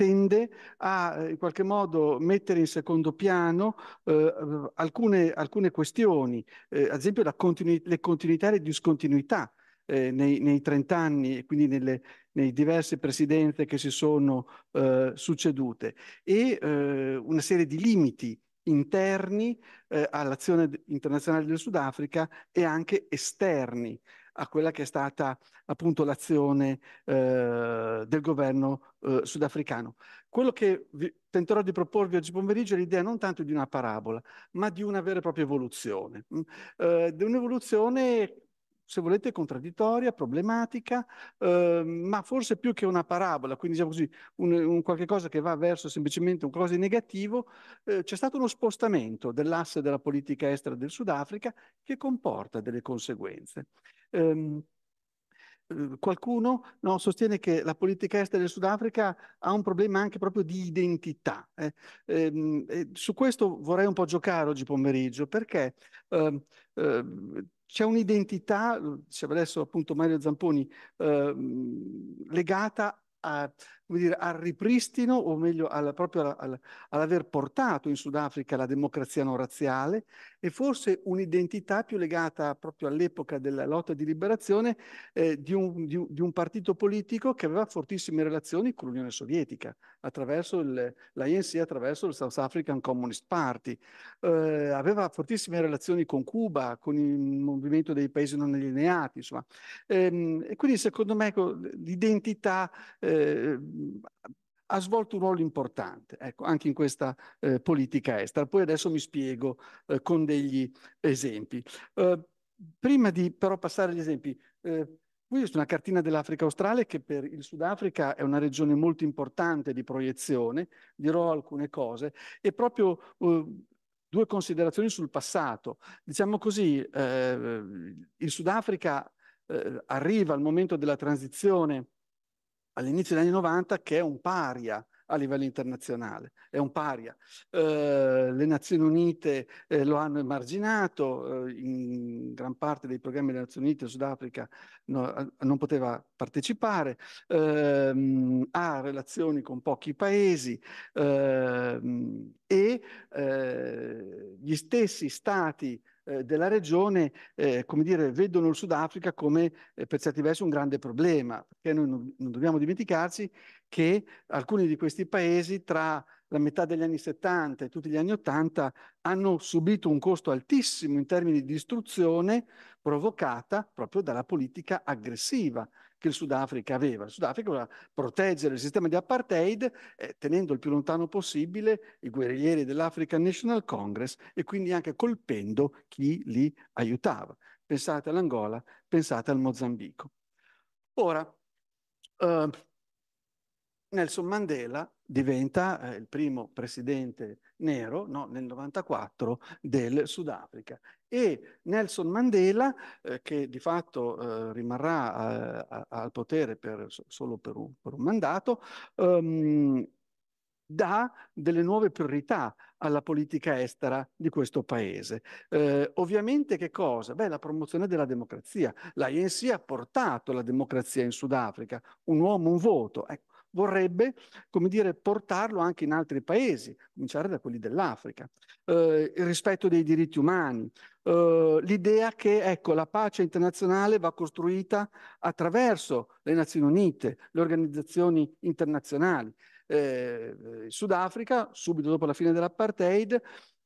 tende a eh, in qualche modo mettere in secondo piano eh, eh alcune, alcune, questioni, eh, ad esempio continu le continuità e le discontinuità eh, nei, nei 30 anni e quindi nelle, nei diverse presidenze che si sono eh, succedute e una serie di limiti interni all'azione internazionale del Sudafrica e anche esterni a quella che è stata appunto l'azione eh, del governo eh, sudafricano. Quello che tenterò di proporvi oggi pomeriggio è l'idea non tanto di una parabola, ma di una vera e propria evoluzione, mm, eh, di un'evoluzione se volete, contraddittoria, problematica, eh, ma forse più che una parabola, quindi diciamo così, un, un qualche cosa che va verso semplicemente un qualcosa di negativo, eh, c'è stato uno spostamento dell'asse della politica estera del Sudafrica che comporta delle conseguenze. Eh, eh, qualcuno no, sostiene che la politica estera del Sudafrica ha un problema anche proprio di identità. Eh. E, ehm, e su questo vorrei un po' giocare oggi pomeriggio perché eh, eh, c'è un'identità, diceva adesso appunto Mario Zamponi, ehm, legata a, come dire, al ripristino, o meglio alla, proprio alla, alla, all'aver portato in Sudafrica la democrazia non razziale e forse un'identità più legata proprio all'epoca della lotta di liberazione eh, di, un, di, di, un, partito politico che aveva fortissime relazioni con l'Unione Sovietica, attraverso il, l'ANC, attraverso il South African Communist Party. Eh, aveva fortissime relazioni con Cuba, con il movimento dei paesi non allineati, insomma. Eh, e quindi secondo me ecco, l'identità eh, ha svolto un ruolo importante ecco, anche in questa eh, politica estera. Poi adesso mi spiego eh, con degli esempi. Eh, prima di però passare agli esempi, eh, qui c'è una cartina dell'Africa australe che per il Sudafrica è una regione molto importante di proiezione, dirò alcune cose, e proprio eh, due considerazioni sul passato. Diciamo così, eh, il Sudafrica arriva al momento della transizione all'inizio degli anni 90 che è un paria a livello internazionale, è un paria. Eh, le Nazioni Unite eh, lo hanno emarginato, eh, in gran parte dei programmi delle Nazioni Unite Sudafrica no, eh, non poteva partecipare, ehm, ha relazioni con pochi paesi ehm, e eh, gli stessi stati eh, della regione, eh, come dire, vedono il Sudafrica come eh, per certi versi un grande problema, perché noi non, non dobbiamo dimenticarci che alcuni di questi paesi tra la metà degli anni 70 e tutti gli anni 80 hanno subito un costo altissimo in termini di distruzione provocata proprio dalla politica aggressiva che il Sudafrica aveva. Il Sudafrica voleva proteggere il sistema di apartheid eh, tenendo il più lontano possibile i guerriglieri dell'African National Congress e quindi anche colpendo chi li aiutava. Pensate all'Angola, pensate al Mozambico. Ora, eh, Nelson Mandela diventa eh, il primo presidente nero no, nel 94 del Sudafrica e Nelson Mandela, eh, che di fatto eh, rimarrà eh, al potere per, solo per un, per un mandato, ehm, dà delle nuove priorità alla politica estera di questo paese. Eh, ovviamente che cosa? Beh, la promozione della democrazia. L'ANC ha portato la democrazia in Sudafrica, un uomo, un voto. Ecco, vorrebbe come dire, portarlo anche in altri paesi, cominciare da quelli dell'Africa. Eh, il rispetto dei diritti umani, eh, l'idea che ecco, la pace internazionale va costruita attraverso le Nazioni Unite, le organizzazioni internazionali. Eh, Sudafrica, subito dopo la fine dell'apartheid,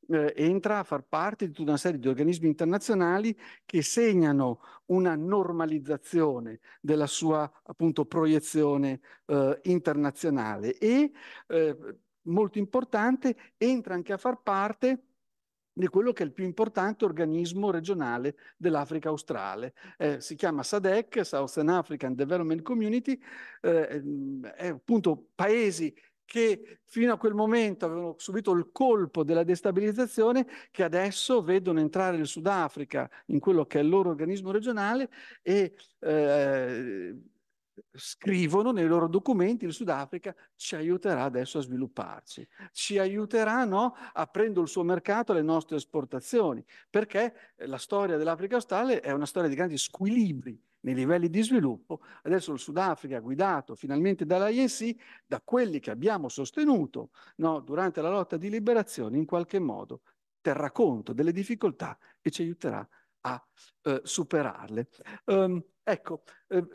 eh, entra a far parte di tutta una serie di organismi internazionali che segnano una normalizzazione della sua appunto proiezione eh, internazionale e eh, molto importante entra anche a far parte di quello che è il più importante organismo regionale dell'Africa australe. Eh, si chiama SADEC, Southern African Development Community, eh, è mm, appunto paesi che fino a quel momento avevano subito il colpo della destabilizzazione, che adesso vedono entrare il Sudafrica in quello che è il loro organismo regionale e eh, scrivono nei loro documenti il Sudafrica ci aiuterà adesso a svilupparci, ci aiuterà no, aprendo il suo mercato alle nostre esportazioni, perché la storia dell'Africa australe è una storia di grandi squilibri nei livelli di sviluppo, adesso il Sudafrica guidato finalmente dall'ANC, da quelli che abbiamo sostenuto no, durante la lotta di liberazione, in qualche modo terrà conto delle difficoltà e ci aiuterà a eh, superarle. Um, ecco, eh,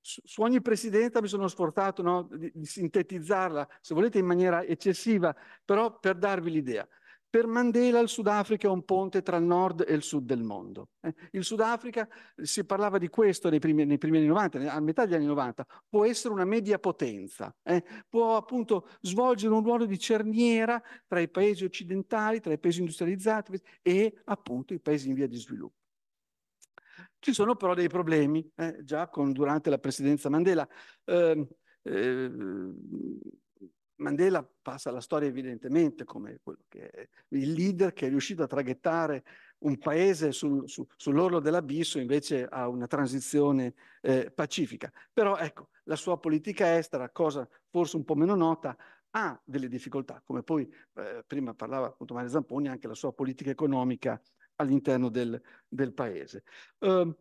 su, su, ogni presidenta mi sono sforzato no, di, di sintetizzarla, se volete in maniera eccessiva, però per darvi l'idea. Per Mandela il Sudafrica è un ponte tra il nord e il sud del mondo. Eh. il Sudafrica, si parlava di questo nei primi, nei primi, anni 90, a metà degli anni 90, può essere una media potenza, eh, può appunto svolgere un ruolo di cerniera tra i paesi occidentali, tra i paesi industrializzati e appunto i paesi in via di sviluppo. Ci sono però dei problemi, eh, già con, durante la presidenza Mandela. Ehm, eh, Mandela passa alla storia evidentemente come il leader che è riuscito a traghettare un paese sul, su, sull'orlo dell'abisso invece a una transizione eh, pacifica. Però ecco, la sua politica estera, cosa forse un po' meno nota, ha delle difficoltà, come poi eh, prima parlava appunto Mario Zamponi, anche la sua politica economica all'interno del, del, paese. Uh,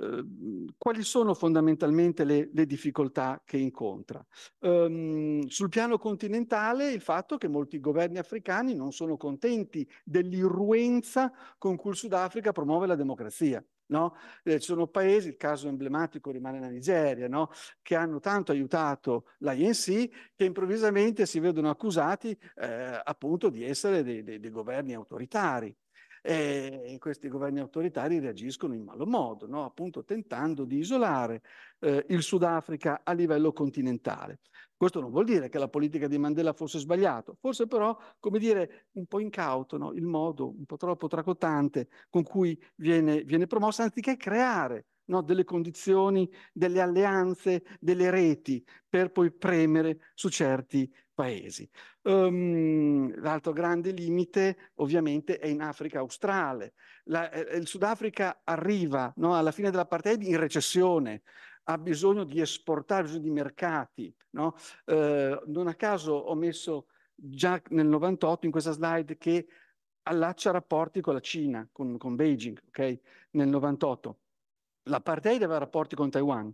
Ehm, quali sono fondamentalmente le, le difficoltà che incontra? Ehm, sul piano continentale il fatto che molti governi africani non sono contenti dell'irruenza con cui il Sudafrica promuove la democrazia. No? Eh, ci sono paesi, il caso emblematico rimane la Nigeria, no? che hanno tanto aiutato l'INC che improvvisamente si vedono accusati eh, appunto di essere dei, dei, dei governi autoritari eh, questi governi autoritari reagiscono in malo modo, no? appunto tentando di isolare eh, il Sudafrica a livello continentale. Questo non vuol dire che la politica di Mandela fosse sbagliata, forse però, come dire, un po' incauto no? il modo un po' troppo tracottante con cui viene, viene promossa, anziché creare no, delle condizioni, delle alleanze, delle reti, per poi premere su certi paesi. Um, l'altro grande limite ovviamente è in Africa australe. La, eh, eh, il Sudafrica arriva no, alla fine dell'apartheid in recessione, ha bisogno di esportare, ha bisogno di mercati. No? Eh, non a caso ho messo già nel 98 in questa slide che allaccia rapporti con la Cina, con, con Beijing, okay? nel 98 l'apartheid aveva rapporti con Taiwan.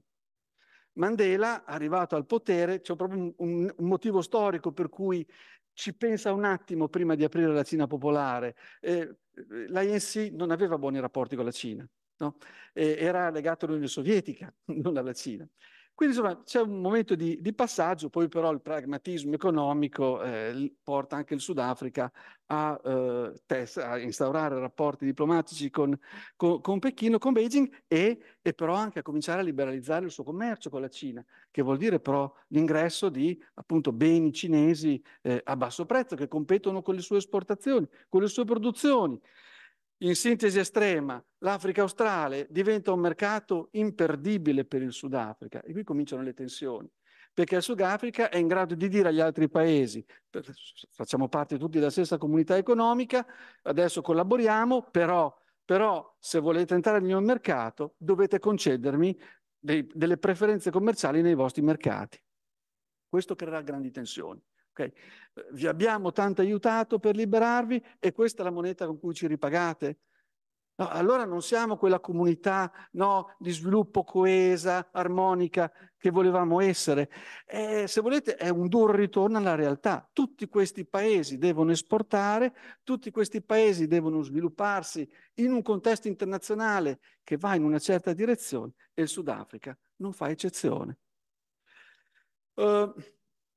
Mandela, arrivato al potere, c'è proprio un, un, motivo storico per cui ci pensa un attimo prima di aprire la Cina popolare. Eh, L'INC non aveva buoni rapporti con la Cina, no? eh, era legato all'Unione Sovietica, non alla Cina. Quindi insomma c'è un momento di, di, passaggio, poi però il pragmatismo economico eh, porta anche il Sudafrica a, eh, test, a instaurare rapporti diplomatici con, con, con Pechino, con Beijing e, e, però anche a cominciare a liberalizzare il suo commercio con la Cina, che vuol dire però l'ingresso di appunto beni cinesi eh, a basso prezzo che competono con le sue esportazioni, con le sue produzioni. In sintesi estrema, l'Africa australe diventa un mercato imperdibile per il Sudafrica e qui cominciano le tensioni, perché il Sudafrica è in grado di dire agli altri paesi, per, facciamo parte tutti della stessa comunità economica, adesso collaboriamo, però, però se volete entrare nel mio mercato dovete concedermi dei, delle preferenze commerciali nei vostri mercati. Questo creerà grandi tensioni. Okay? Vi abbiamo tanto aiutato per liberarvi e questa è la moneta con cui ci ripagate. No, allora non siamo quella comunità no, di sviluppo coesa, armonica che volevamo essere. E, se volete è un duro ritorno alla realtà. Tutti questi paesi devono esportare, tutti questi paesi devono svilupparsi in un contesto internazionale che va in una certa direzione e il Sudafrica non fa eccezione. Uh,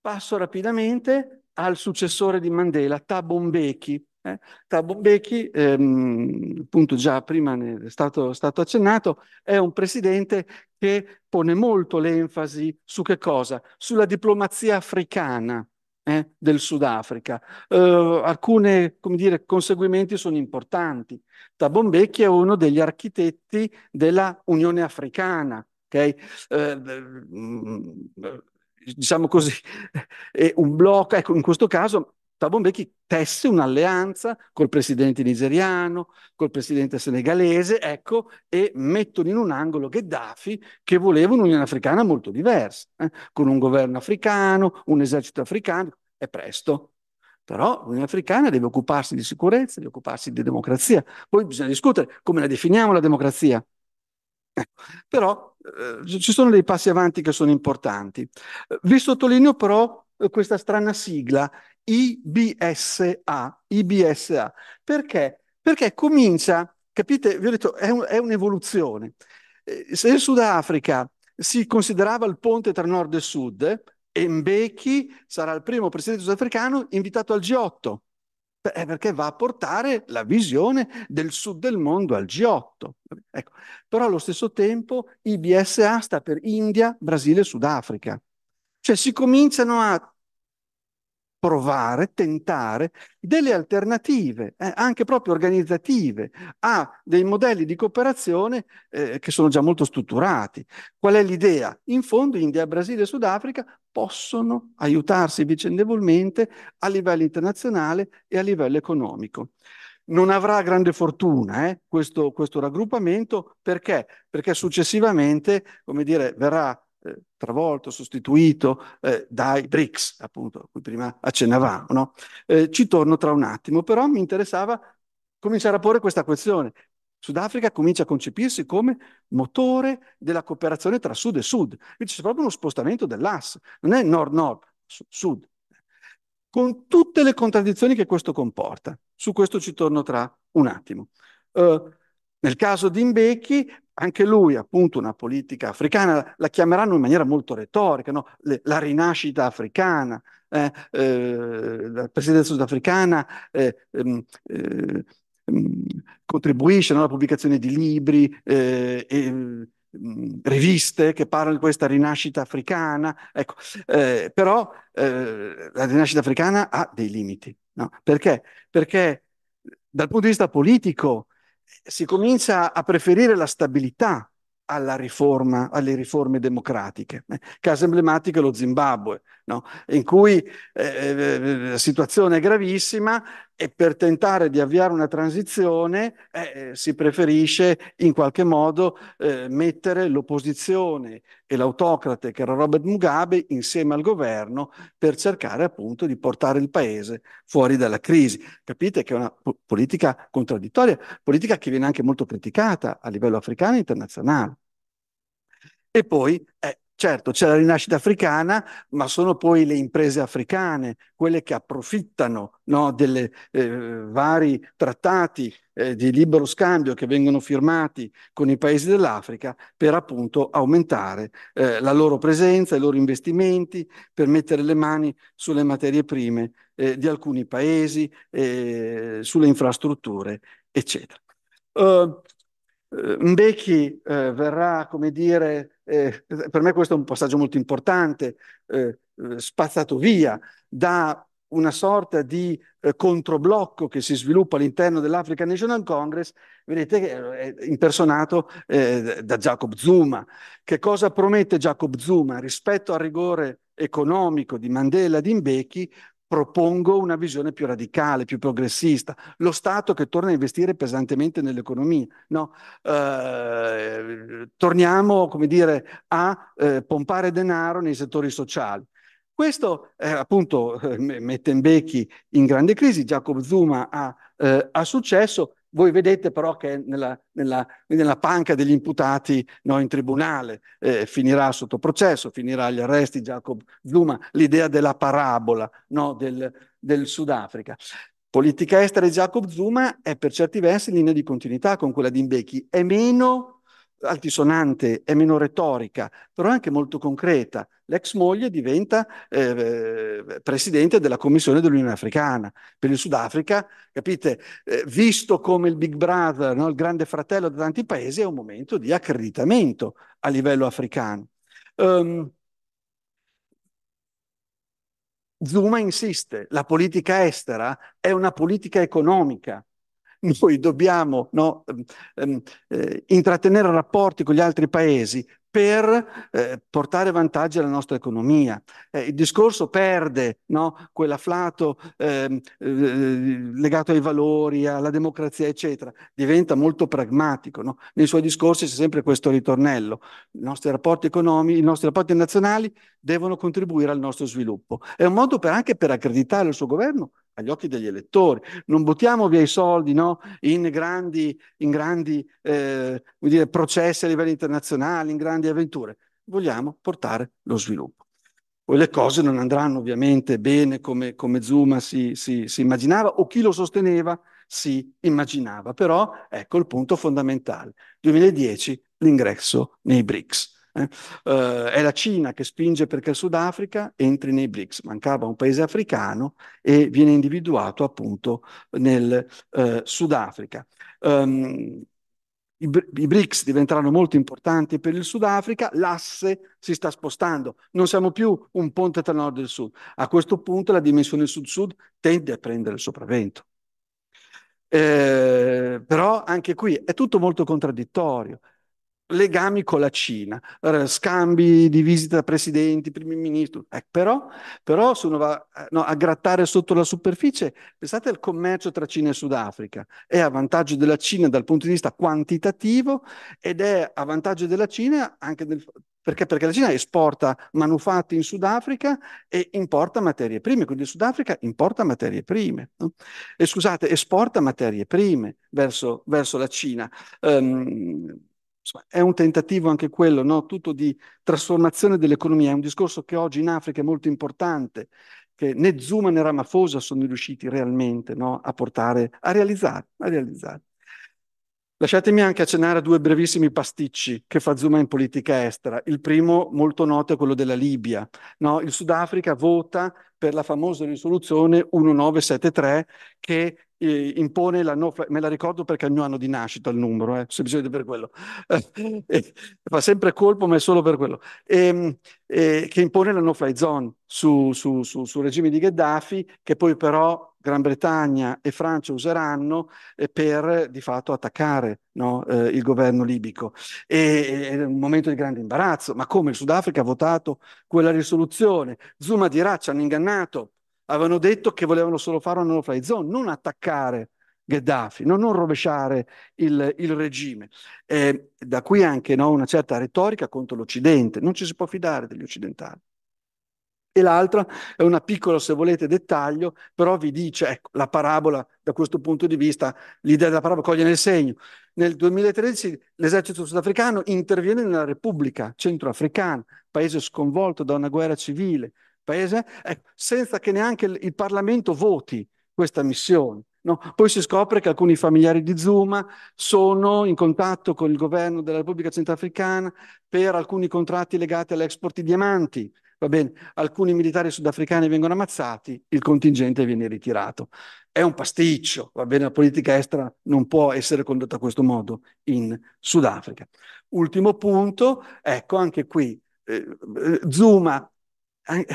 Passo rapidamente al successore di Mandela, Thabo Mbeki. Eh, Thabo Mbeki, ehm, appunto già prima è stato, stato accennato, è un presidente che pone molto l'enfasi su che cosa? Sulla diplomazia africana. Eh, del Sudafrica. Uh, alcune come dire, conseguimenti sono importanti. Tabombecchi è uno degli architetti della Unione Africana. Okay? Uh, diciamo così, un blocco. Ecco, in questo caso Thabo Mbeki tesse un'alleanza col presidente nigeriano, col presidente senegalese, ecco, e mettono in un angolo Gheddafi che voleva un'Unione Africana molto diversa, eh? con un governo africano, un esercito africano, è presto. Però l'Unione Africana deve occuparsi di sicurezza, deve occuparsi di democrazia. Poi bisogna discutere come la definiamo la democrazia. Ecco, però eh, ci sono dei passi avanti che sono importanti. Vi sottolineo però eh, questa strana sigla IBSA, IBSA. Perché? Perché comincia, capite, vi ho detto, è, un, è un'evoluzione. Eh, se il Sudafrica si considerava il ponte tra nord e sud, Mbeki sarà il primo presidente sudafricano invitato al G8, eh, perché va a portare la visione del sud del mondo al G8. Ecco, però allo stesso tempo IBSA sta per India, Brasile e Sudafrica. Cioè si cominciano a provare, tentare delle alternative, eh, anche proprio organizzative, a dei modelli di cooperazione eh, che sono già molto strutturati. Qual è l'idea? In fondo India, Brasile e Sudafrica possono aiutarsi vicendevolmente a livello internazionale e a livello economico non avrà grande fortuna eh, questo, questo, raggruppamento perché? Perché successivamente dire, verrà eh, travolto, sostituito eh, dai BRICS, appunto, a cui prima accennavamo. No? Eh, ci torno tra un attimo, però mi interessava cominciare a porre questa questione. Sudafrica comincia a concepirsi come motore della cooperazione tra sud e sud. Quindi c'è proprio uno spostamento dell'AS, non è nord-nord, sud con tutte le contraddizioni che questo comporta. Su questo ci torno tra un attimo. Uh, nel caso di Mbeki, anche lui, appunto, una politica africana, la chiameranno in maniera molto retorica, no? le, la rinascita africana, eh, eh, la presidenza sudafricana eh, ehm, eh ehm, contribuisce alla pubblicazione di libri eh, e mh, riviste che parlano di questa rinascita africana, ecco, eh, però eh, la rinascita africana ha dei limiti, no? Perché? Perché dal punto di vista politico eh, si comincia a preferire la stabilità Riforma, alle riforme democratiche. Eh, Caso emblematico è lo Zimbabwe, no? in cui eh, eh la situazione è gravissima, e per tentare di avviare una transizione eh, eh, si preferisce in qualche modo eh, mettere l'opposizione e l'autocrate che era Robert Mugabe insieme al governo per cercare appunto di portare il paese fuori dalla crisi. Capite che è una po- politica contraddittoria, politica che viene anche molto criticata a livello africano e internazionale. E poi eh, Certo, c'è la rinascita africana, ma sono poi le imprese africane, quelle che approfittano no, delle eh, vari trattati eh, di libero scambio che vengono firmati con i paesi dell'Africa per appunto aumentare eh, la loro presenza, i loro investimenti, per mettere le mani sulle materie prime eh, di alcuni paesi, eh, sulle infrastrutture, eccetera. Uh, Mbeki verrà, come dire, eh, per me questo è un passaggio molto importante, eh, eh, spazzato via da una sorta di eh, controblocco che si sviluppa all'interno dell'African National Congress, vedete che eh, è impersonato eh, da Jacob Zuma. Che cosa promette Jacob Zuma rispetto al rigore economico di Mandela e di Mbeki? propongo una visione più radicale, più progressista, lo Stato che torna a investire pesantemente nell'economia. No? Eh, torniamo dire, a eh, pompare denaro nei settori sociali. Questo eh, appunto eh, mette in becchi in grande crisi, Jacob Zuma ha, eh, ha successo, voi vedete però che nella, nella, nella panca degli imputati no, in tribunale eh, finirà sotto processo, finirà agli arresti Jacob Zuma, l'idea della parabola no, del, del Sudafrica. Politica estera di Jacob Zuma è per certi versi in linea di continuità con quella di Mbeki, è meno altisonante, è meno retorica, però anche molto concreta. L'ex moglie diventa eh, eh, presidente della Commissione dell'Unione Africana per il Sudafrica, capite? Eh, visto come il Big Brother, no? il grande fratello di tanti paesi, è un momento di accreditamento a livello africano. Um, Zuma insiste, la politica estera è una politica economica, noi dobbiamo no, ehm, ehm, eh, intrattenere rapporti con gli altri paesi per eh, portare vantaggi alla nostra economia. Eh, il discorso perde no, quell'afflato ehm, eh, legato ai valori, alla democrazia, eccetera, diventa molto pragmatico. No? Nei suoi discorsi c'è sempre questo ritornello. I nostri rapporti economici, i nostri rapporti nazionali devono contribuire al nostro sviluppo. È un modo per, anche per accreditare il suo governo agli occhi degli elettori. Non buttiamo via i soldi no? in grandi, in grandi eh, dire, processi a livello internazionale, in grandi avventure. Vogliamo portare lo sviluppo. Poi le cose non andranno ovviamente bene come, come Zuma si, si, si immaginava o chi lo sosteneva si immaginava, però ecco il punto fondamentale. 2010 l'ingresso nei BRICS. Eh, eh? è la Cina che spinge perché il Sudafrica entri nei BRICS, mancava un paese africano e viene individuato appunto nel eh, Sudafrica. Um, i, i BRICS diventeranno molto importanti per il Sudafrica, l'asse si sta spostando, non siamo più un ponte tra nord e sud. A questo punto la dimensione sud-sud tende a prendere il sopravvento. Eh, però anche qui è tutto molto contraddittorio legami con la Cina, scambi di visita a presidenti, primi ministri, eh, però, però sono va, eh, no, a grattare sotto la superficie, pensate al commercio tra Cina e Sudafrica, è a vantaggio della Cina dal punto di vista quantitativo ed è a vantaggio della Cina anche del, perché, perché la Cina esporta manufatti in Sudafrica e importa materie prime, quindi Sudafrica importa materie prime, no? e scusate, esporta materie prime verso, verso la Cina. Um, insomma, è un tentativo anche quello, no? tutto di trasformazione dell'economia, è un discorso che oggi in Africa è molto importante, che né Zuma né Ramaphosa sono riusciti realmente no? a portare, a realizzare, a realizzare. Lasciatemi anche accennare a due brevissimi pasticci che fa Zuma in politica estera. Il primo, molto noto, è quello della Libia. No? Il Sudafrica vota per la famosa risoluzione 1973 che eh, impone la no me la ricordo perché è il mio anno di nascita il numero, eh, semplicemente per quello, eh, fa sempre colpo ma è solo per quello, ehm, eh, che impone la no-fly zone su, su, su, sul regime di Gheddafi che poi però Gran Bretagna e Francia useranno eh, per di fatto attaccare no, eh, il governo libico. E, è un momento di grande imbarazzo. Ma come il Sudafrica ha votato quella risoluzione? Zuma dirà ci hanno ingannato. Avevano detto che volevano solo fare una no-fly zone, non attaccare Gheddafi, no? non rovesciare il, il regime. Eh, da qui anche no, una certa retorica contro l'Occidente, non ci si può fidare degli occidentali. E l'altra è una piccola, se volete, dettaglio, però vi dice, ecco, la parabola da questo punto di vista, l'idea della parabola coglie nel segno. Nel 2013 l'esercito sudafricano interviene nella Repubblica Centroafricana, paese sconvolto da una guerra civile, paese, ecco, senza che neanche il Parlamento voti questa missione. No? Poi si scopre che alcuni familiari di Zuma sono in contatto con il governo della Repubblica Centroafricana per alcuni contratti legati all'export di diamanti va bene, alcuni militari sudafricani vengono ammazzati, il contingente viene ritirato. È un pasticcio, va bene, la politica estera non può essere condotta in questo modo in Sudafrica. Ultimo punto, ecco anche qui, eh, eh Zuma eh,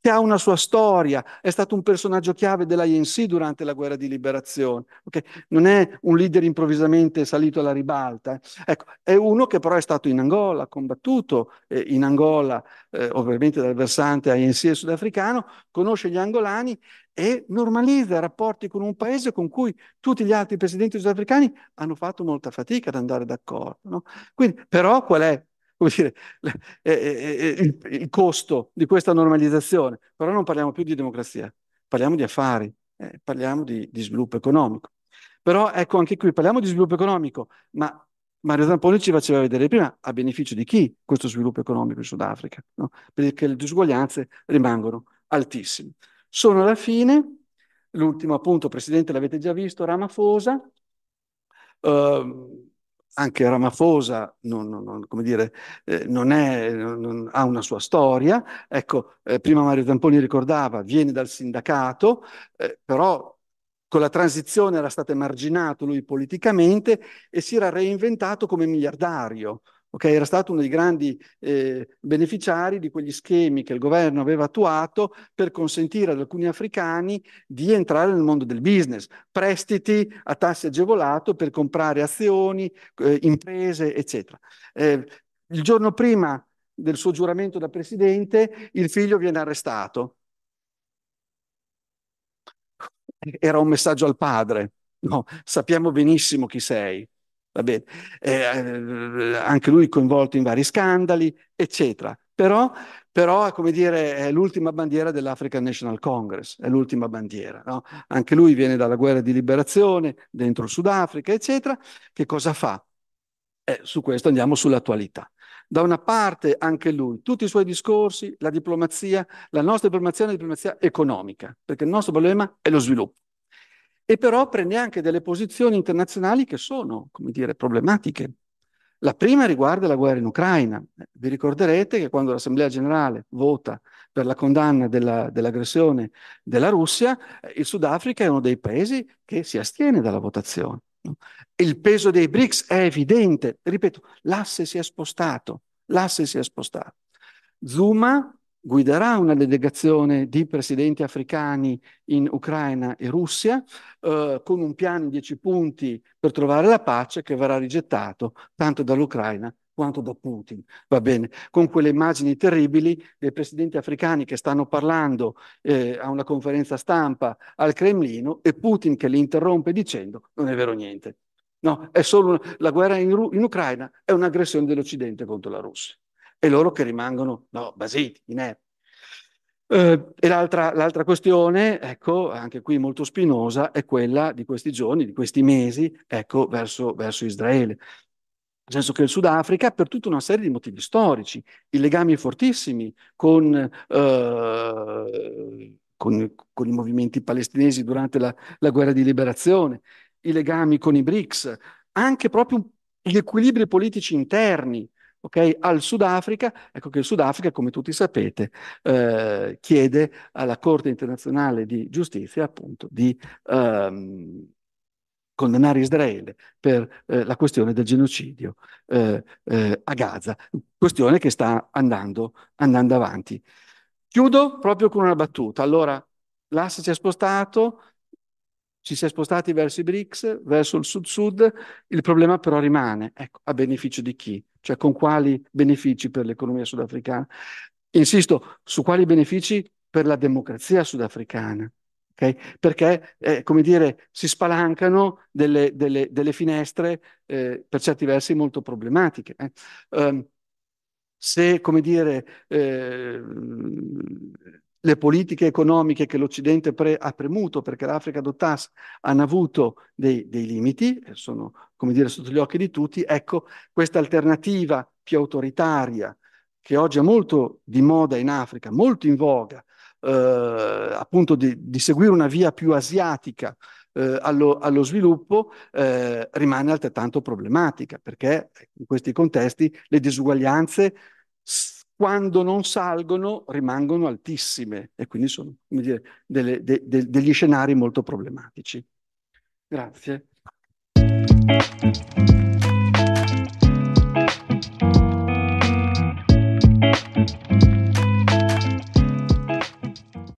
che ha una sua storia, è stato un personaggio chiave dell'INC durante la guerra di liberazione, okay? non è un leader improvvisamente salito alla ribalta, eh. ecco, è uno che però è stato in Angola, combattuto eh, in Angola, eh, ovviamente dal versante INC sudafricano, conosce gli angolani e normalizza rapporti con un paese con cui tutti gli altri presidenti sudafricani hanno fatto molta fatica ad andare d'accordo. No? Quindi, però qual è come dire, eh eh, eh, eh, il, il, costo di questa normalizzazione, però non parliamo più di democrazia, parliamo di affari, eh, parliamo di, di, sviluppo economico. Però ecco anche qui, parliamo di sviluppo economico, ma Mario Zamponi ci faceva vedere prima a beneficio di chi questo sviluppo economico in Sudafrica, no? perché le disuguaglianze rimangono altissime. Sono alla fine, l'ultimo appunto, Presidente, l'avete già visto, Ramaphosa. Uh, anche Ramaphosa non, non, non, dire, eh, è, ha una sua storia. Ecco, eh, prima Mario Tamponi ricordava, viene dal sindacato, eh, però con la transizione era stato emarginato lui politicamente e si era reinventato come miliardario. Okay? Era stato uno dei grandi eh, beneficiari di quegli schemi che il governo aveva attuato per consentire ad alcuni africani di entrare nel mondo del business, prestiti a tassi agevolato per comprare azioni, eh, imprese, eccetera. Eh, il giorno prima del suo giuramento da presidente, il figlio viene arrestato. Era un messaggio al padre. No, sappiamo benissimo chi sei va bene, eh, eh, anche lui coinvolto in vari scandali, eccetera. Però, però come dire, è l'ultima bandiera dell'African National Congress, è l'ultima bandiera. No? Anche lui viene dalla guerra di liberazione dentro il Sudafrica, eccetera. Che cosa fa? Eh, su questo andiamo sull'attualità. Da una parte anche lui, tutti i suoi discorsi, la diplomazia, la nostra diplomazia è una diplomazia economica, perché il nostro problema è lo sviluppo e però prende anche delle posizioni internazionali che sono, come dire, problematiche. La prima riguarda la guerra in Ucraina. Vi ricorderete che quando l'Assemblea generale vota per la condanna della, dell'aggressione della Russia, il Sudafrica è uno dei paesi che si astiene dalla votazione. Il peso dei BRICS è evidente, ripeto, l'asse si è spostato, l'asse si è spostato. Zuma guiderà una delegazione di presidenti africani in Ucraina e Russia eh, con un piano in dieci punti per trovare la pace che verrà rigettato tanto dall'Ucraina quanto da Putin, va bene, con quelle immagini terribili dei presidenti africani che stanno parlando eh, a una conferenza stampa al Cremlino e Putin che li interrompe dicendo non è vero niente. No, è solo una, la guerra in, in Ucraina è un'aggressione dell'Occidente contro la Russia e loro che rimangono no, basiti, inerti. Eh, e l'altra, questione, ecco, anche qui molto spinosa, è quella di questi giorni, di questi mesi, ecco, verso, verso Israele. Nel senso che il Sudafrica, per tutta una serie di motivi storici, i legami fortissimi con, eh, con, con i movimenti palestinesi durante la, la guerra di liberazione, i legami con i BRICS, anche proprio gli equilibri politici interni, okay, al Sudafrica, ecco che il Sudafrica, come tutti sapete, eh, chiede alla Corte internazionale di giustizia appunto di ehm, condannare Israele per eh, la questione del genocidio eh, eh a Gaza, questione che sta andando, andando avanti. Chiudo proprio con una battuta. Allora, l'asse si è spostato, ci si è spostati verso i BRICS, verso il sud-sud, il problema però rimane, ecco, a beneficio di chi? Cioè con quali benefici per l'economia sudafricana? Insisto, su quali benefici per la democrazia sudafricana? Okay? Perché, eh, come dire, si spalancano delle, delle, delle finestre eh, per certi versi molto problematiche. Eh. Um, se, come dire, eh, le politiche economiche che l'Occidente pre ha premuto perché l'Africa adottasse hanno avuto dei, dei limiti, eh, sono come dire sotto gli occhi di tutti, ecco questa alternativa più autoritaria che oggi è molto di moda in Africa, molto in voga, eh, appunto di, di, seguire una via più asiatica eh, allo, allo, sviluppo, eh, rimane altrettanto problematica perché eh, in questi contesti le disuguaglianze quando non salgono rimangono altissime e quindi sono dire, delle, de, de, degli scenari molto problematici. Grazie.